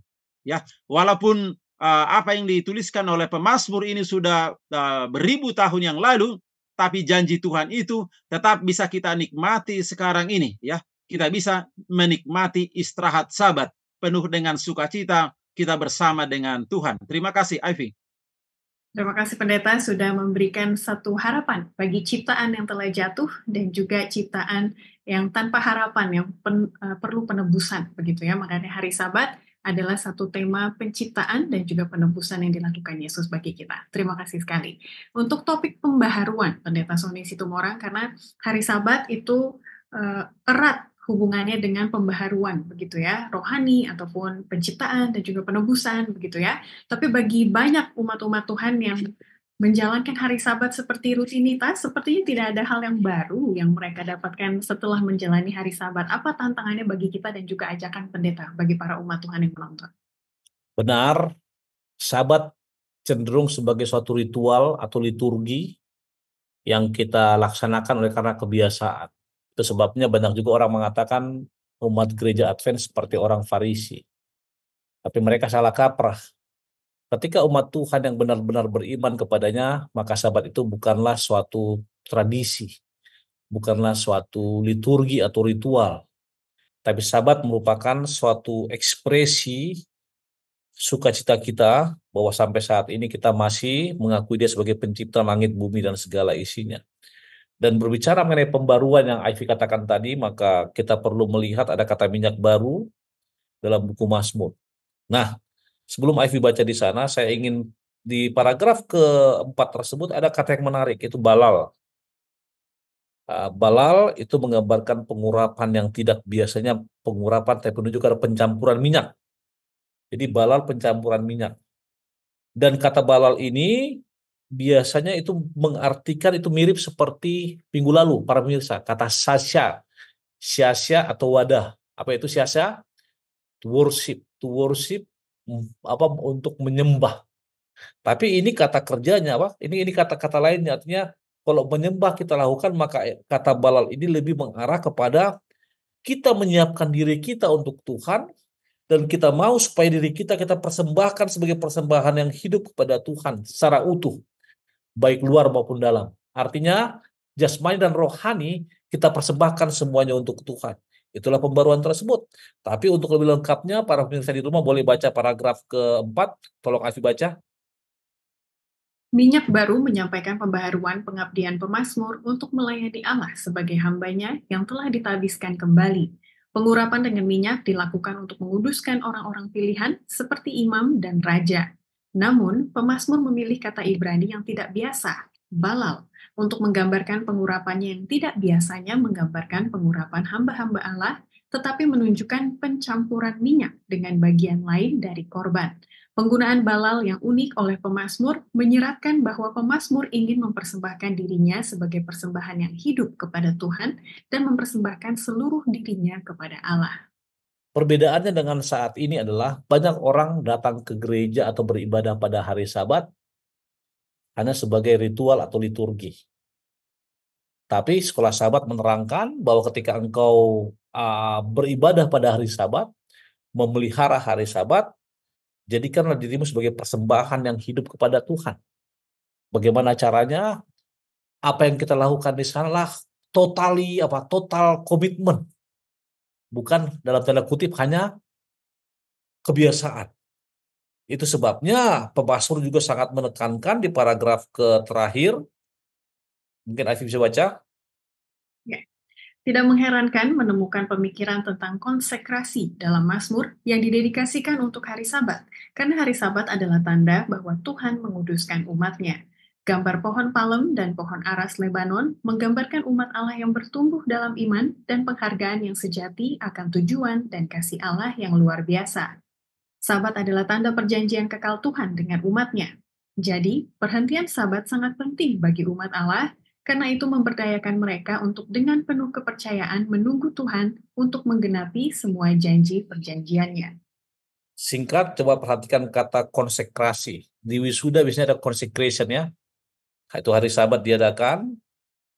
Ya, walaupun uh, apa yang dituliskan oleh pemazmur ini sudah uh, beribu tahun yang lalu, tapi janji Tuhan itu tetap bisa kita nikmati sekarang ini ya. Kita bisa menikmati istirahat sabat penuh dengan sukacita kita bersama dengan Tuhan. Terima kasih Ivy. Terima kasih pendeta sudah memberikan satu harapan bagi ciptaan yang telah jatuh dan juga ciptaan yang tanpa harapan yang pen, uh, perlu penebusan begitu ya. Makanya hari Sabat adalah satu tema penciptaan dan juga penebusan yang dilakukan Yesus bagi kita. Terima kasih sekali. Untuk topik pembaharuan Pendeta Sony Situmorang karena hari Sabat itu uh, erat hubungannya dengan pembaharuan begitu ya, rohani ataupun penciptaan dan juga penebusan begitu ya. Tapi bagi banyak umat-umat Tuhan yang menjalankan hari Sabat seperti rutinitas, sepertinya tidak ada hal yang baru yang mereka dapatkan setelah menjalani hari Sabat. Apa tantangannya bagi kita dan juga ajakan pendeta bagi para umat Tuhan yang menonton? Benar, Sabat cenderung sebagai suatu ritual atau liturgi yang kita laksanakan oleh karena kebiasaan. Itu sebabnya banyak juga orang mengatakan umat gereja Advent seperti orang Farisi. Tapi mereka salah kaprah. Ketika umat Tuhan yang benar-benar beriman kepadanya, maka sabat itu bukanlah suatu tradisi, bukanlah suatu liturgi atau ritual. Tapi sabat merupakan suatu ekspresi sukacita kita bahwa sampai saat ini kita masih mengakui dia sebagai pencipta langit, bumi, dan segala isinya. Dan berbicara mengenai pembaruan yang Ivy katakan tadi, maka kita perlu melihat ada kata minyak baru dalam buku Mazmur. Nah, sebelum Ivy baca di sana, saya ingin di paragraf keempat tersebut ada kata yang menarik, itu balal. Ah, balal itu menggambarkan pengurapan yang tidak biasanya pengurapan, tapi menunjukkan pencampuran minyak. Jadi balal pencampuran minyak. Dan kata balal ini biasanya itu mengartikan itu mirip seperti minggu lalu para pemirsa kata sasya sia-sia atau wadah apa itu sia to worship to worship mm, apa untuk menyembah tapi ini kata kerjanya apa ini ini kata-kata lainnya artinya kalau menyembah kita lakukan maka kata balal ini lebih mengarah kepada kita menyiapkan diri kita untuk Tuhan dan kita mau supaya diri kita kita persembahkan sebagai persembahan yang hidup kepada Tuhan secara utuh baik luar maupun dalam. Artinya jasmani dan rohani kita persembahkan semuanya untuk Tuhan. Itulah pembaruan tersebut. Tapi untuk lebih lengkapnya, para pemirsa di rumah boleh baca paragraf keempat. Tolong Afi baca. Minyak baru menyampaikan pembaharuan pengabdian pemasmur untuk melayani Allah sebagai hambanya yang telah ditabiskan kembali. Pengurapan dengan minyak dilakukan untuk menguduskan orang-orang pilihan seperti imam dan raja. Namun, pemazmur memilih kata Ibrani yang tidak biasa, balal, untuk menggambarkan pengurapannya yang tidak biasanya menggambarkan pengurapan hamba-hamba Allah, tetapi menunjukkan pencampuran minyak dengan bagian lain dari korban. Penggunaan balal yang unik oleh pemazmur menyeratkan bahwa pemazmur ingin mempersembahkan dirinya sebagai persembahan yang hidup kepada Tuhan dan mempersembahkan seluruh dirinya kepada Allah. Perbedaannya dengan saat ini adalah banyak orang datang ke gereja atau beribadah pada hari Sabat hanya sebagai ritual atau liturgi. Tapi sekolah Sabat menerangkan bahwa ketika engkau uh, beribadah pada hari Sabat, memelihara hari Sabat, jadikanlah dirimu sebagai persembahan yang hidup kepada Tuhan. Bagaimana caranya? Apa yang kita lakukan di sanalah totali apa total komitmen bukan dalam tanda kutip hanya kebiasaan. Itu sebabnya pembasur juga sangat menekankan di paragraf ke terakhir. Mungkin Afif bisa baca. Ya. Tidak mengherankan menemukan pemikiran tentang konsekrasi dalam Mazmur yang didedikasikan untuk hari Sabat, karena hari Sabat adalah tanda bahwa Tuhan menguduskan umatnya. Gambar pohon palem dan pohon aras Lebanon menggambarkan umat Allah yang bertumbuh dalam iman dan penghargaan yang sejati akan tujuan dan kasih Allah yang luar biasa. Sabat adalah tanda perjanjian kekal Tuhan dengan umatnya. Jadi, perhentian sabat sangat penting bagi umat Allah karena itu memberdayakan mereka untuk dengan penuh kepercayaan menunggu Tuhan untuk menggenapi semua janji perjanjiannya. Singkat, coba perhatikan kata konsekrasi. Di wisuda biasanya ada consecration ya, Nah, itu hari sabat diadakan.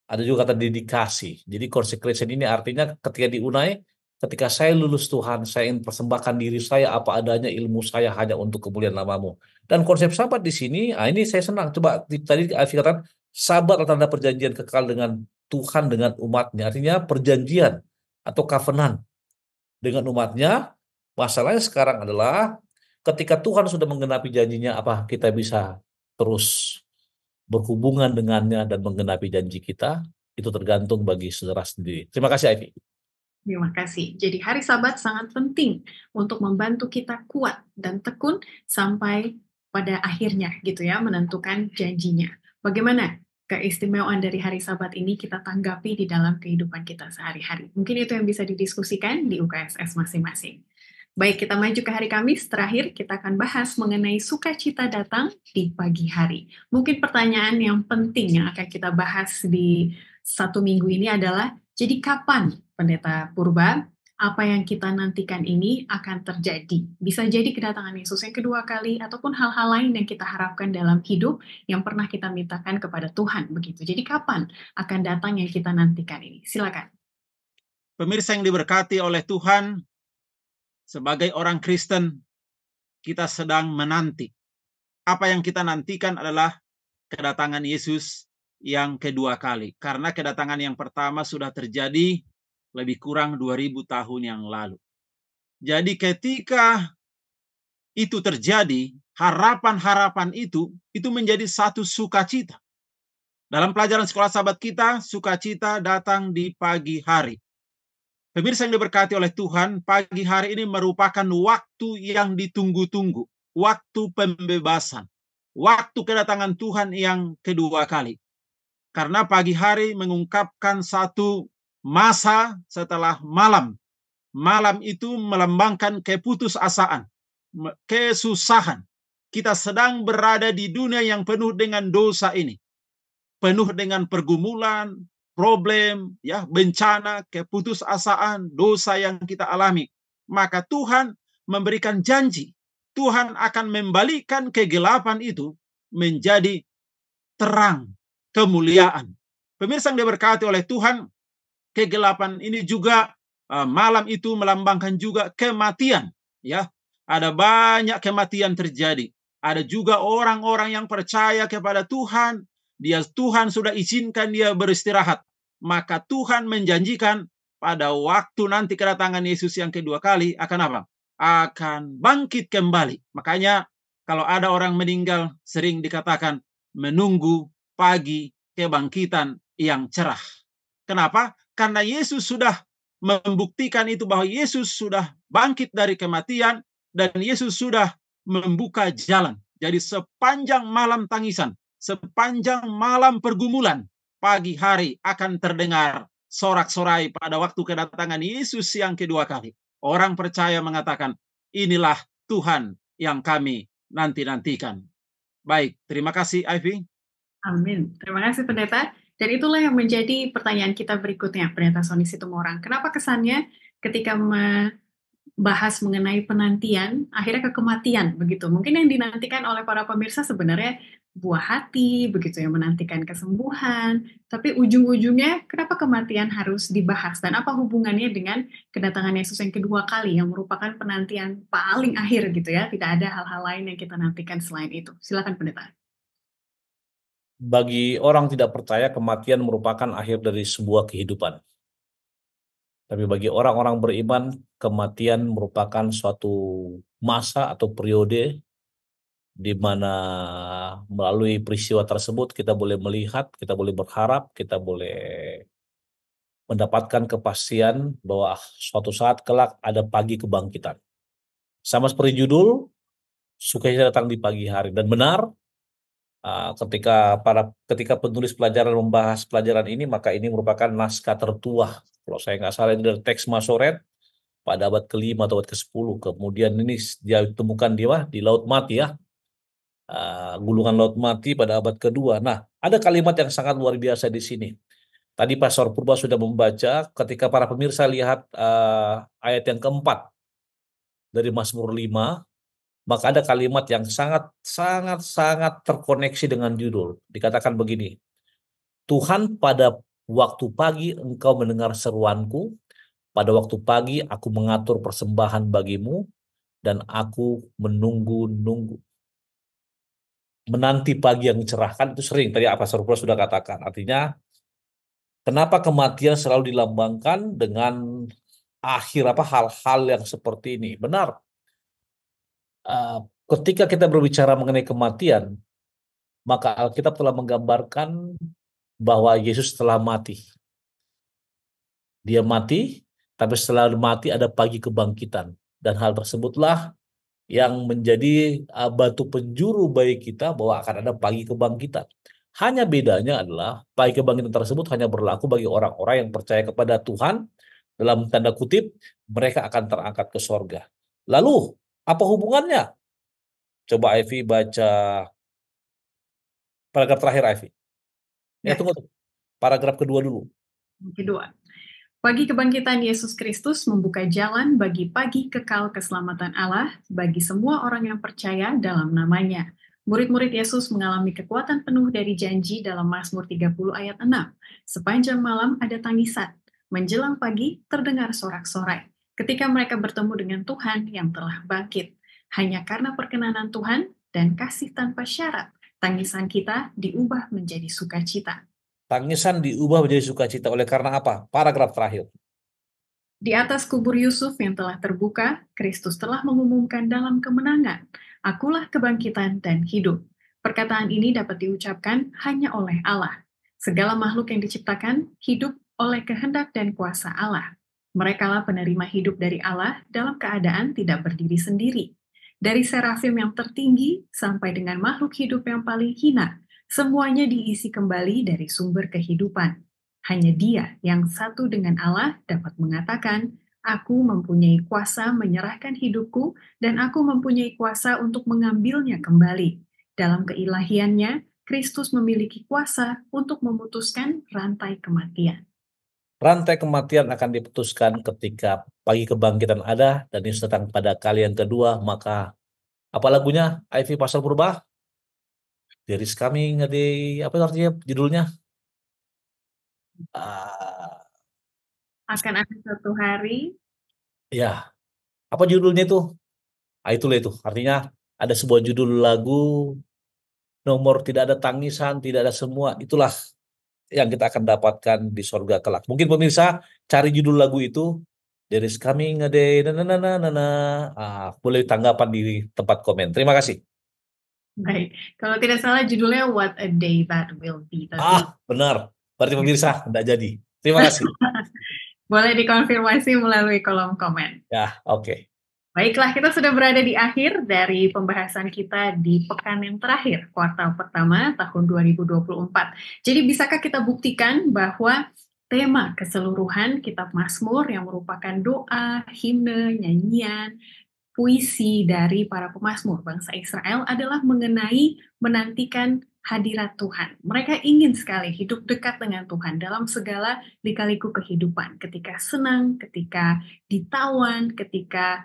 Ada juga kata dedikasi. Jadi consecration ini artinya ketika diunai, ketika saya lulus Tuhan, saya ingin persembahkan diri saya apa adanya ilmu saya hanya untuk kemuliaan namamu. Dan konsep sabat di sini, ah ini saya senang. Coba tadi Alfi katakan, sabat tanda perjanjian kekal dengan Tuhan dengan umatnya. Artinya perjanjian atau covenant dengan umatnya. Masalahnya sekarang adalah ketika Tuhan sudah menggenapi janjinya, apa kita bisa terus berhubungan dengannya dan menggenapi janji kita itu tergantung bagi saudara sendiri. Terima kasih Ivy. Terima kasih. Jadi hari Sabat sangat penting untuk membantu kita kuat dan tekun sampai pada akhirnya gitu ya menentukan janjinya. Bagaimana keistimewaan dari hari Sabat ini kita tanggapi di dalam kehidupan kita sehari-hari? Mungkin itu yang bisa didiskusikan di UKSS masing-masing. Baik, kita maju ke hari Kamis. Terakhir, kita akan bahas mengenai sukacita datang di pagi hari. Mungkin pertanyaan yang penting yang akan kita bahas di satu minggu ini adalah, jadi kapan pendeta purba apa yang kita nantikan ini akan terjadi? Bisa jadi kedatangan Yesus yang kedua kali, ataupun hal-hal lain yang kita harapkan dalam hidup yang pernah kita mintakan kepada Tuhan. Begitu, jadi kapan akan datang yang kita nantikan ini? Silakan. Pemirsa yang diberkati oleh Tuhan, sebagai orang Kristen, kita sedang menanti. Apa yang kita nantikan adalah kedatangan Yesus yang kedua kali. Karena kedatangan yang pertama sudah terjadi lebih kurang 2000 tahun yang lalu. Jadi ketika itu terjadi, harapan-harapan itu itu menjadi satu sukacita. Dalam pelajaran sekolah sahabat kita, sukacita datang di pagi hari. Pemirsa yang diberkati oleh Tuhan, pagi hari ini merupakan waktu yang ditunggu-tunggu, waktu pembebasan, waktu kedatangan Tuhan yang kedua kali. Karena pagi hari mengungkapkan satu masa setelah malam. Malam itu melambangkan keputusasaan, kesusahan. Kita sedang berada di dunia yang penuh dengan dosa ini. Penuh dengan pergumulan, problem, ya, bencana, keputusasaan, dosa yang kita alami, maka Tuhan memberikan janji. Tuhan akan membalikan kegelapan itu menjadi terang, kemuliaan. Pemirsa yang diberkati oleh Tuhan, kegelapan ini juga eh, malam itu melambangkan juga kematian, ya. Ada banyak kematian terjadi. Ada juga orang-orang yang percaya kepada Tuhan dia Tuhan sudah izinkan dia beristirahat, maka Tuhan menjanjikan pada waktu nanti kedatangan Yesus yang kedua kali akan apa? Akan bangkit kembali. Makanya kalau ada orang meninggal sering dikatakan menunggu pagi kebangkitan yang cerah. Kenapa? Karena Yesus sudah membuktikan itu bahwa Yesus sudah bangkit dari kematian dan Yesus sudah membuka jalan. Jadi sepanjang malam tangisan, sepanjang malam pergumulan, pagi hari akan terdengar sorak-sorai pada waktu kedatangan Yesus yang kedua kali. Orang percaya mengatakan, inilah Tuhan yang kami nanti-nantikan. Baik, terima kasih Ivy. Amin. Terima kasih Pendeta. Dan itulah yang menjadi pertanyaan kita berikutnya, Pendeta Soni orang, Kenapa kesannya ketika bahas mengenai penantian, akhirnya ke kematian begitu. Mungkin yang dinantikan oleh para pemirsa sebenarnya buah hati, begitu yang menantikan kesembuhan, tapi ujung-ujungnya kenapa kematian harus dibahas dan apa hubungannya dengan kedatangan Yesus yang kedua kali yang merupakan penantian paling akhir gitu ya, tidak ada hal-hal lain yang kita nantikan selain itu. Silakan pendeta. Bagi orang tidak percaya kematian merupakan akhir dari sebuah kehidupan. Tapi bagi orang-orang beriman, kematian merupakan suatu masa atau periode di mana melalui peristiwa tersebut kita boleh melihat, kita boleh berharap, kita boleh mendapatkan kepastian bahwa suatu saat kelak ada pagi kebangkitan. Sama seperti judul, sukacita datang di pagi hari dan benar ketika para ketika penulis pelajaran membahas pelajaran ini maka ini merupakan naskah tertua kalau saya nggak salah ini dari teks Masoret pada abad ke-5 atau abad ke-10 kemudian ini dia ditemukan di di Laut Mati ya uh, gulungan laut mati pada abad kedua. Nah, ada kalimat yang sangat luar biasa di sini. Tadi Pastor Purba sudah membaca ketika para pemirsa lihat uh, ayat yang keempat dari Mazmur 5, maka ada kalimat yang sangat sangat sangat terkoneksi dengan judul. Dikatakan begini. Tuhan pada waktu pagi engkau mendengar seruanku, pada waktu pagi aku mengatur persembahan bagimu dan aku menunggu-nunggu menanti pagi yang mencerahkan itu sering tadi apa surplus sudah katakan. Artinya kenapa kematian selalu dilambangkan dengan akhir apa hal-hal yang seperti ini? Benar. Uh, ketika kita berbicara mengenai kematian, maka Alkitab telah menggambarkan bahwa Yesus telah mati. Dia mati, tapi setelah mati ada pagi kebangkitan dan hal tersebutlah yang menjadi uh, batu penjuru bagi kita bahwa akan ada pagi kebangkitan. Hanya bedanya adalah pagi kebangkitan tersebut hanya berlaku bagi orang-orang yang percaya kepada Tuhan dalam tanda kutip mereka akan terangkat ke sorga. Lalu apa hubungannya? Coba Ivy baca paragraf terakhir Ivy. Ya, ya, tunggu, tunggu. Paragraf kedua dulu. Kedua. Pagi kebangkitan Yesus Kristus membuka jalan bagi pagi kekal keselamatan Allah bagi semua orang yang percaya dalam namanya. Murid-murid Yesus mengalami kekuatan penuh dari janji dalam Mazmur 30 ayat 6. Sepanjang malam ada tangisan, menjelang pagi terdengar sorak-sorai. Ketika mereka bertemu dengan Tuhan yang telah bangkit, hanya karena perkenanan Tuhan dan kasih tanpa syarat, tangisan kita diubah menjadi sukacita. Tangisan diubah menjadi sukacita oleh karena apa? Paragraf terakhir. Di atas kubur Yusuf yang telah terbuka, Kristus telah mengumumkan dalam kemenangan, "Akulah kebangkitan dan hidup." Perkataan ini dapat diucapkan hanya oleh Allah. Segala makhluk yang diciptakan hidup oleh kehendak dan kuasa Allah. Merekalah penerima hidup dari Allah dalam keadaan tidak berdiri sendiri. Dari serafim yang tertinggi sampai dengan makhluk hidup yang paling hina, Semuanya diisi kembali dari sumber kehidupan. Hanya Dia yang satu dengan Allah dapat mengatakan, "Aku mempunyai kuasa menyerahkan hidupku, dan aku mempunyai kuasa untuk mengambilnya kembali." Dalam keilahiannya, Kristus memiliki kuasa untuk memutuskan rantai kematian. Rantai kematian akan diputuskan ketika pagi kebangkitan ada dan Yesus datang pada kalian kedua, maka apa lagunya? IV Pasal Purba? There is coming apa artinya judulnya? Uh, akan ada satu hari. Ya, apa judulnya itu? Ah, itulah itu. Artinya ada sebuah judul lagu nomor tidak ada tangisan, tidak ada semua. Itulah yang kita akan dapatkan di sorga kelak. Mungkin pemirsa cari judul lagu itu. There is coming a day. Nah, nah, nah, Ah, boleh tanggapan di tempat komen. Terima kasih. Baik, kalau tidak salah judulnya What a Day That Will Be. Tapi... Ah, benar. Berarti pemirsa, tidak jadi. Terima kasih. Boleh dikonfirmasi melalui kolom komen. Ya, oke. Okay. Baiklah, kita sudah berada di akhir dari pembahasan kita di pekan yang terakhir, kuartal pertama tahun 2024. Jadi, bisakah kita buktikan bahwa tema keseluruhan kitab Mazmur yang merupakan doa, himne, nyanyian, puisi dari para pemazmur bangsa Israel adalah mengenai menantikan hadirat Tuhan. Mereka ingin sekali hidup dekat dengan Tuhan dalam segala dikaliku kehidupan, ketika senang, ketika ditawan, ketika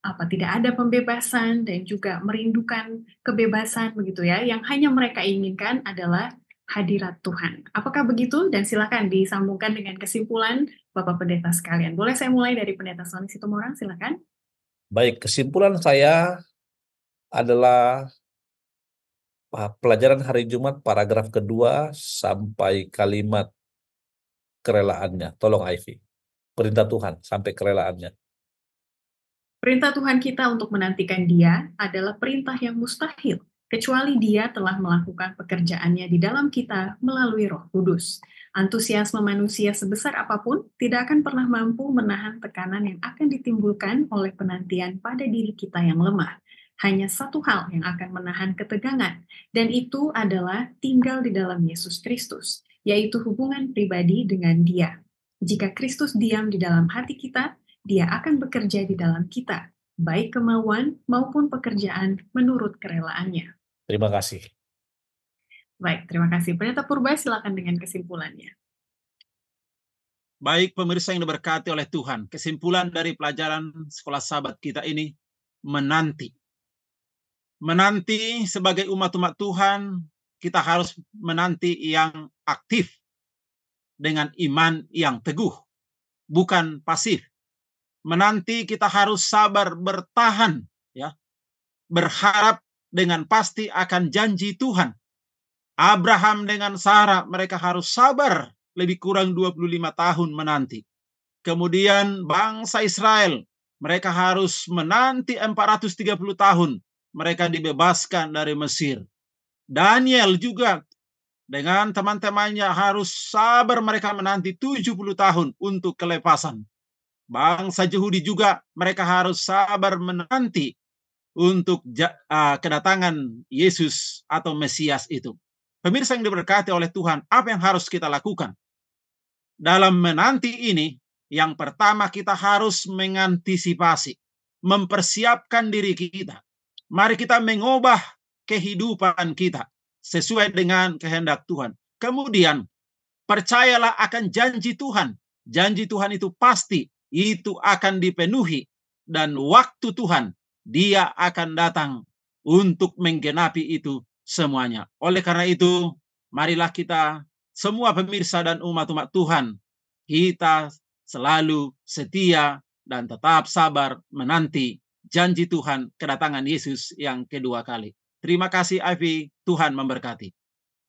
apa tidak ada pembebasan dan juga merindukan kebebasan begitu ya. Yang hanya mereka inginkan adalah hadirat Tuhan. Apakah begitu? Dan silakan disambungkan dengan kesimpulan Bapak Pendeta sekalian. Boleh saya mulai dari Pendeta Sony Situmorang, silakan. Baik, kesimpulan saya adalah ah, pelajaran hari Jumat paragraf kedua sampai kalimat kerelaannya. Tolong Ivy, perintah Tuhan sampai kerelaannya. Perintah Tuhan kita untuk menantikan dia adalah perintah yang mustahil kecuali dia telah melakukan pekerjaannya di dalam kita melalui roh kudus. Antusiasme manusia sebesar apapun tidak akan pernah mampu menahan tekanan yang akan ditimbulkan oleh penantian pada diri kita yang lemah. Hanya satu hal yang akan menahan ketegangan, dan itu adalah tinggal di dalam Yesus Kristus, yaitu hubungan pribadi dengan Dia. Jika Kristus diam di dalam hati kita, Dia akan bekerja di dalam kita, baik kemauan maupun pekerjaan menurut kerelaannya. Terima kasih. Baik, terima kasih. Pendeta Purba, silakan dengan kesimpulannya. Baik pemirsa yang diberkati oleh Tuhan, kesimpulan dari pelajaran sekolah sahabat kita ini menanti. Menanti sebagai umat-umat Tuhan, kita harus menanti yang aktif dengan iman yang teguh, bukan pasif. Menanti kita harus sabar bertahan ya. Berharap dengan pasti akan janji Tuhan. Abraham dengan Sarah mereka harus sabar lebih kurang 25 tahun menanti. Kemudian bangsa Israel mereka harus menanti 430 tahun mereka dibebaskan dari Mesir. Daniel juga dengan teman-temannya harus sabar mereka menanti 70 tahun untuk kelepasan. Bangsa Yahudi juga mereka harus sabar menanti untuk ah, kedatangan Yesus atau Mesias itu. Pemirsa yang diberkati oleh Tuhan, apa yang harus kita lakukan? Dalam menanti ini, yang pertama kita harus mengantisipasi, mempersiapkan diri kita. Mari kita mengubah kehidupan kita sesuai dengan kehendak Tuhan. Kemudian, percayalah akan janji Tuhan. Janji Tuhan itu pasti, itu akan dipenuhi. Dan waktu Tuhan dia akan datang untuk menggenapi itu semuanya. Oleh karena itu, marilah kita semua pemirsa dan umat-umat Tuhan, kita selalu setia dan tetap sabar menanti janji Tuhan kedatangan Yesus yang kedua kali. Terima kasih Avi, Tuhan memberkati.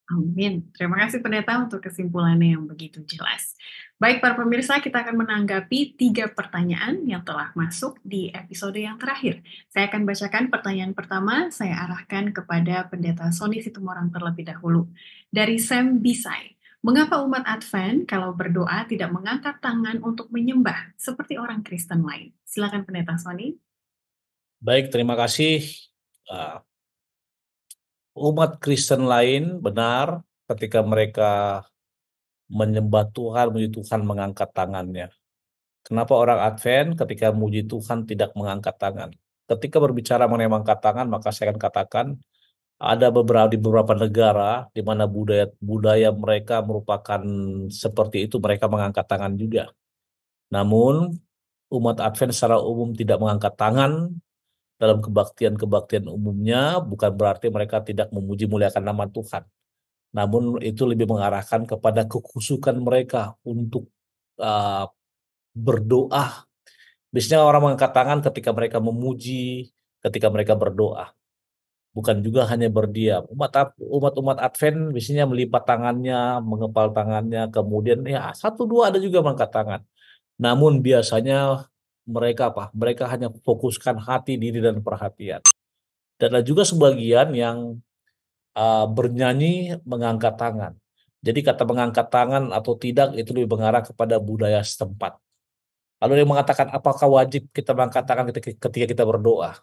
Amin. Terima kasih pendeta untuk kesimpulannya yang begitu jelas. Baik para pemirsa, kita akan menanggapi tiga pertanyaan yang telah masuk di episode yang terakhir. Saya akan bacakan pertanyaan pertama, saya arahkan kepada Pendeta Sony Situmorang terlebih dahulu. Dari Sam Bisai, mengapa umat Advent kalau berdoa tidak mengangkat tangan untuk menyembah seperti orang Kristen lain? Silakan Pendeta Sony. Baik, terima kasih. Ah, umat Kristen lain benar ketika mereka menyembah Tuhan, menyembah Tuhan, mengangkat tangannya. Kenapa orang Advent ketika memuji Tuhan tidak mengangkat tangan? Ketika berbicara mengenai mengangkat tangan, maka saya akan katakan ada beberapa di beberapa negara di mana budaya budaya mereka merupakan seperti itu, mereka mengangkat tangan juga. Namun umat Advent secara umum tidak mengangkat tangan dalam kebaktian-kebaktian umumnya bukan berarti mereka tidak memuji muliakan nama Tuhan namun itu lebih mengarahkan kepada kekusukan mereka untuk uh, berdoa. Biasanya orang mengangkat tangan ketika mereka memuji, ketika mereka berdoa. Bukan juga hanya berdiam. Umat umat umat Advent biasanya melipat tangannya, mengepal tangannya, kemudian ya satu dua ada juga mengangkat tangan. Namun biasanya mereka apa? Mereka hanya fokuskan hati, diri dan perhatian. Dan ada juga sebagian yang uh, bernyanyi mengangkat tangan. Jadi kata mengangkat tangan atau tidak itu lebih mengarah kepada budaya setempat. Lalu yang mengatakan apakah wajib kita mengangkat tangan ketika kita berdoa?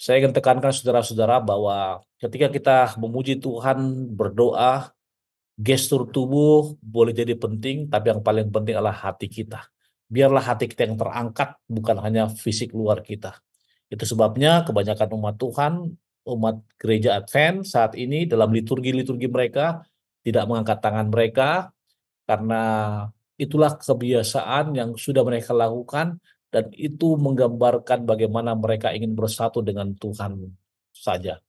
Saya ingin tekankan saudara-saudara bahwa ketika kita memuji Tuhan, berdoa, gestur tubuh boleh jadi penting, tapi yang paling penting adalah hati kita. Biarlah hati kita yang terangkat, bukan hanya fisik luar kita. Itu sebabnya kebanyakan umat Tuhan umat gereja Advent saat ini dalam liturgi-liturgi mereka tidak mengangkat tangan mereka karena itulah kebiasaan yang sudah mereka lakukan dan itu menggambarkan bagaimana mereka ingin bersatu dengan Tuhan saja.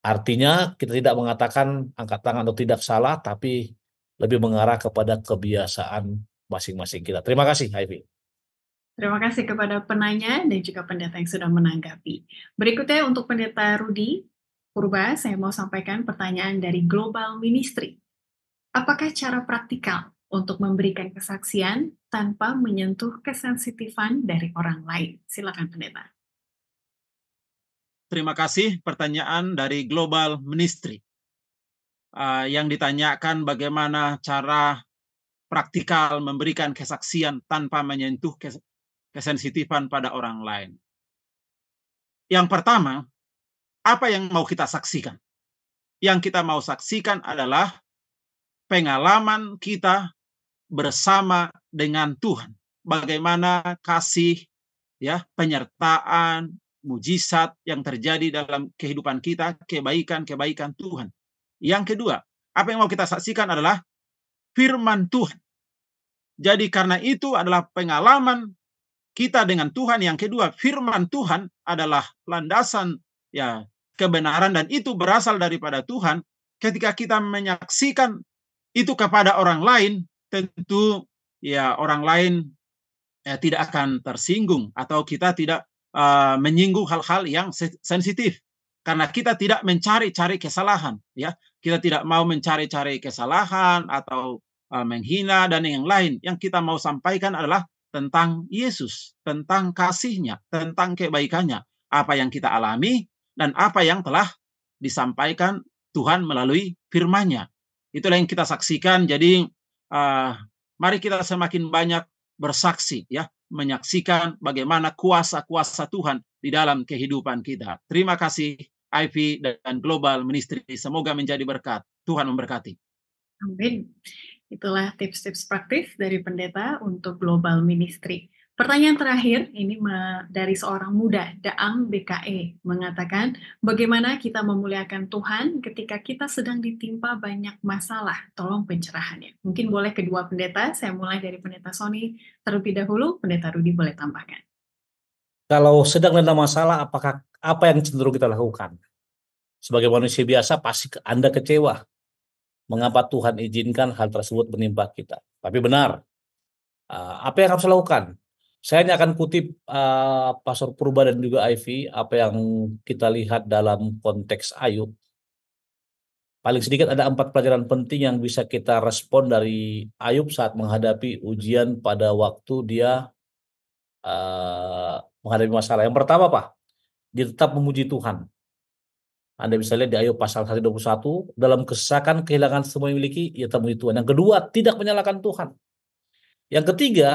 Artinya kita tidak mengatakan angkat tangan atau tidak salah, tapi lebih mengarah kepada kebiasaan masing-masing kita. Terima kasih, Ivy. Terima kasih kepada penanya dan juga pendeta yang sudah menanggapi. Berikutnya untuk pendeta Rudi Purba, saya mau sampaikan pertanyaan dari Global Ministry. Apakah cara praktikal untuk memberikan kesaksian tanpa menyentuh kesensitifan dari orang lain? Silakan pendeta. Terima kasih pertanyaan dari Global Ministry. Uh, yang ditanyakan bagaimana cara praktikal memberikan kesaksian tanpa menyentuh kesensitifan pada orang lain. Yang pertama, apa yang mau kita saksikan? Yang kita mau saksikan adalah pengalaman kita bersama dengan Tuhan. Bagaimana kasih, ya penyertaan, mujizat yang terjadi dalam kehidupan kita, kebaikan-kebaikan Tuhan. Yang kedua, apa yang mau kita saksikan adalah firman Tuhan. Jadi karena itu adalah pengalaman kita dengan Tuhan. Yang kedua, firman Tuhan adalah landasan ya kebenaran dan itu berasal daripada Tuhan. Ketika kita menyaksikan itu kepada orang lain, tentu ya orang lain ya, tidak akan tersinggung atau kita tidak uh, menyinggung hal-hal yang sensitif karena kita tidak mencari-cari kesalahan ya. Kita tidak mau mencari-cari kesalahan atau uh, menghina dan yang lain. Yang kita mau sampaikan adalah tentang Yesus, tentang kasihnya, tentang kebaikannya, apa yang kita alami dan apa yang telah disampaikan Tuhan melalui firman-Nya. Itulah yang kita saksikan. Jadi uh, mari kita semakin banyak bersaksi ya, menyaksikan bagaimana kuasa-kuasa Tuhan di dalam kehidupan kita. Terima kasih IP dan Global Ministry. Semoga menjadi berkat. Tuhan memberkati. Amin. Itulah tips-tips praktis dari pendeta untuk global ministry. Pertanyaan terakhir ini dari seorang muda, Daang BKE, mengatakan, bagaimana kita memuliakan Tuhan ketika kita sedang ditimpa banyak masalah? Tolong pencerahannya. Mungkin boleh kedua pendeta, saya mulai dari pendeta Sony terlebih dahulu, pendeta Rudi boleh tambahkan. Kalau sedang ada masalah, apakah apa yang cenderung kita lakukan? Sebagai manusia biasa, pasti Anda kecewa mengapa Tuhan izinkan hal tersebut menimpa kita. Tapi benar, ah, apa yang harus dilakukan? lakukan? Saya hanya akan kutip uh, Pastor Purba dan juga Ivy apa yang kita lihat dalam konteks Ayub. Paling sedikit ada empat pelajaran penting yang bisa kita respon dari Ayub saat menghadapi ujian pada waktu dia uh, menghadapi masalah. Yang pertama, Pak, dia tetap memuji Tuhan. Anda bisa lihat di Ayub pasal 121, dalam kesesakan kehilangan semua yang memiliki, ia temui Tuhan. Yang kedua, tidak menyalahkan Tuhan. Yang ketiga,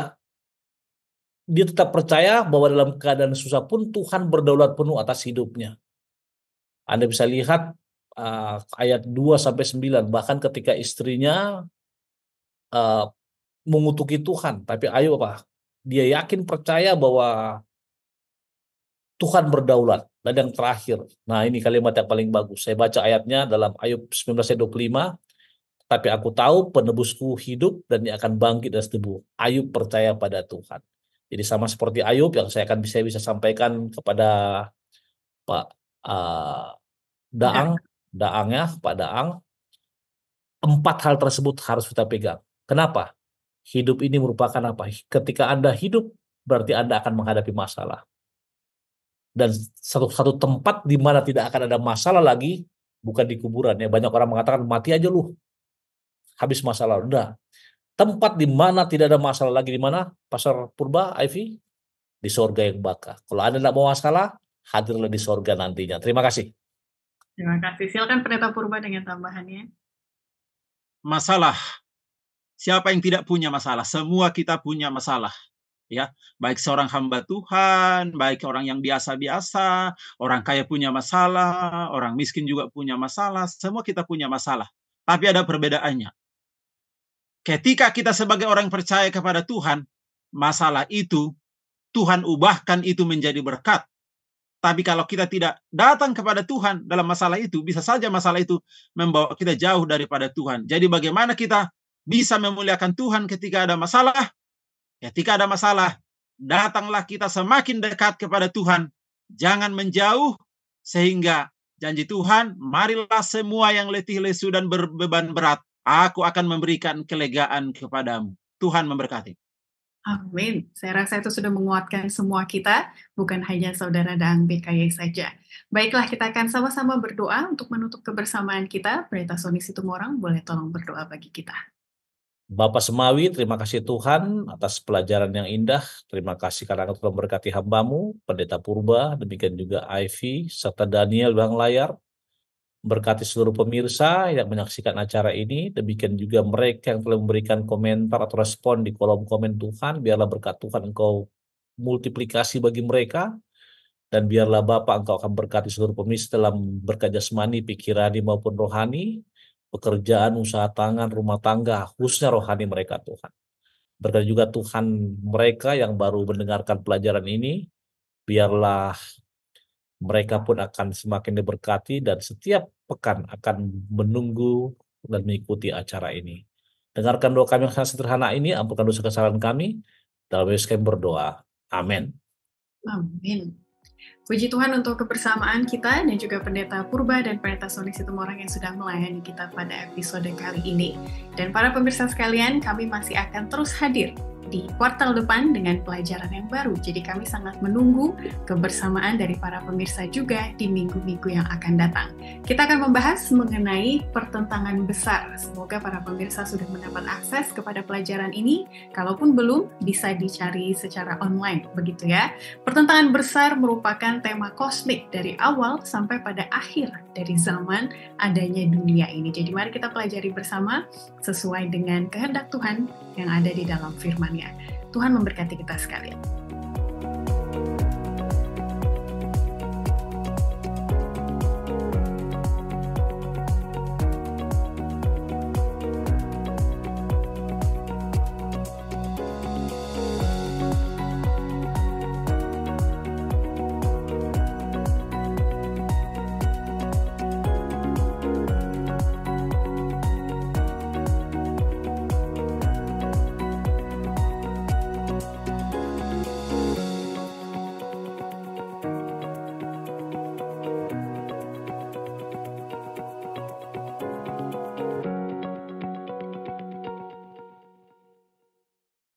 dia tetap percaya bahwa dalam keadaan susah pun Tuhan berdaulat penuh atas hidupnya. Anda bisa lihat uh, ayat 2 sampai 9 bahkan ketika istrinya uh, mengutuki Tuhan, tapi Ayub apa? Dia yakin percaya bahwa Tuhan berdaulat dan yang terakhir. Nah, ini kalimat yang paling bagus. Saya baca ayatnya dalam Ayub ayat lima. Tapi aku tahu penebusku hidup dan ia akan bangkit dan tubuh. Ayub percaya pada Tuhan. Jadi sama seperti Ayub yang saya akan bisa bisa sampaikan kepada Pak uh, Daang, iya. Daang ya, Pak Daang. Empat hal tersebut harus kita pegang. Kenapa? Hidup ini merupakan apa? Ketika Anda hidup, berarti Anda akan menghadapi masalah dan satu-satu tempat di mana tidak akan ada masalah lagi bukan di kuburan ya banyak orang mengatakan mati aja lu habis masalah udah tempat di mana tidak ada masalah lagi di mana pasar purba IV di sorga yang bakal kalau anda tidak mau masalah hadirlah di sorga nantinya terima kasih terima kasih silakan pendeta purba dengan tambahannya masalah siapa yang tidak punya masalah semua kita punya masalah ya baik seorang hamba Tuhan baik orang yang biasa-biasa orang kaya punya masalah orang miskin juga punya masalah semua kita punya masalah tapi ada perbedaannya ketika kita sebagai orang percaya kepada Tuhan masalah itu Tuhan ubahkan itu menjadi berkat tapi kalau kita tidak datang kepada Tuhan dalam masalah itu, bisa saja masalah itu membawa kita jauh daripada Tuhan. Jadi bagaimana kita bisa memuliakan Tuhan ketika ada masalah, Ya, ketika ada masalah, datanglah kita semakin dekat kepada Tuhan. Jangan menjauh sehingga janji Tuhan, marilah semua yang letih lesu dan berbeban berat, aku akan memberikan kelegaan kepadamu. Tuhan memberkati. Amin. Saya rasa itu sudah menguatkan semua kita, bukan hanya saudara dan BKY saja. Baiklah, kita akan sama-sama berdoa untuk menutup kebersamaan kita. Berita Soni orang boleh tolong berdoa bagi kita. Bapak Semawi, terima kasih Tuhan atas pelajaran yang indah. Terima kasih karena telah memberkati hambamu, Pendeta Purba, demikian juga Ivy, serta Daniel Bang Layar. Berkati seluruh pemirsa yang menyaksikan acara ini, demikian juga mereka yang telah memberikan komentar atau respon di kolom komen Tuhan. Biarlah berkat Tuhan engkau multiplikasi bagi mereka, dan biarlah Bapak engkau akan berkati seluruh pemirsa dalam berkat jasmani, pikirani maupun rohani, pekerjaan, usaha tangan, rumah tangga, khususnya rohani mereka Tuhan. Berkat juga Tuhan mereka yang baru mendengarkan pelajaran ini, biarlah mereka pun akan semakin diberkati dan setiap pekan akan menunggu dan mengikuti acara ini. Dengarkan doa kami yang sangat sederhana ini, ampunkan dosa kesalahan kami, dalam Yesus kami berdoa. Amin. Amin. Puji Tuhan untuk kebersamaan kita dan juga Pendeta Purba dan Pendeta Sony Situmorang yang sudah melayani kita pada episode kali ini. Dan para pemirsa sekalian, kami masih akan terus hadir di kuartal depan dengan pelajaran yang baru. Jadi kami sangat menunggu kebersamaan dari para pemirsa juga di minggu-minggu yang akan datang. Kita akan membahas mengenai pertentangan besar. Semoga para pemirsa sudah mendapat akses kepada pelajaran ini. Kalaupun belum, bisa dicari secara online begitu ya. Pertentangan besar merupakan tema kosmik dari awal sampai pada akhir dari zaman adanya dunia ini. Jadi mari kita pelajari bersama sesuai dengan kehendak Tuhan yang ada di dalam firman-Nya. Tuhan memberkati kita sekalian.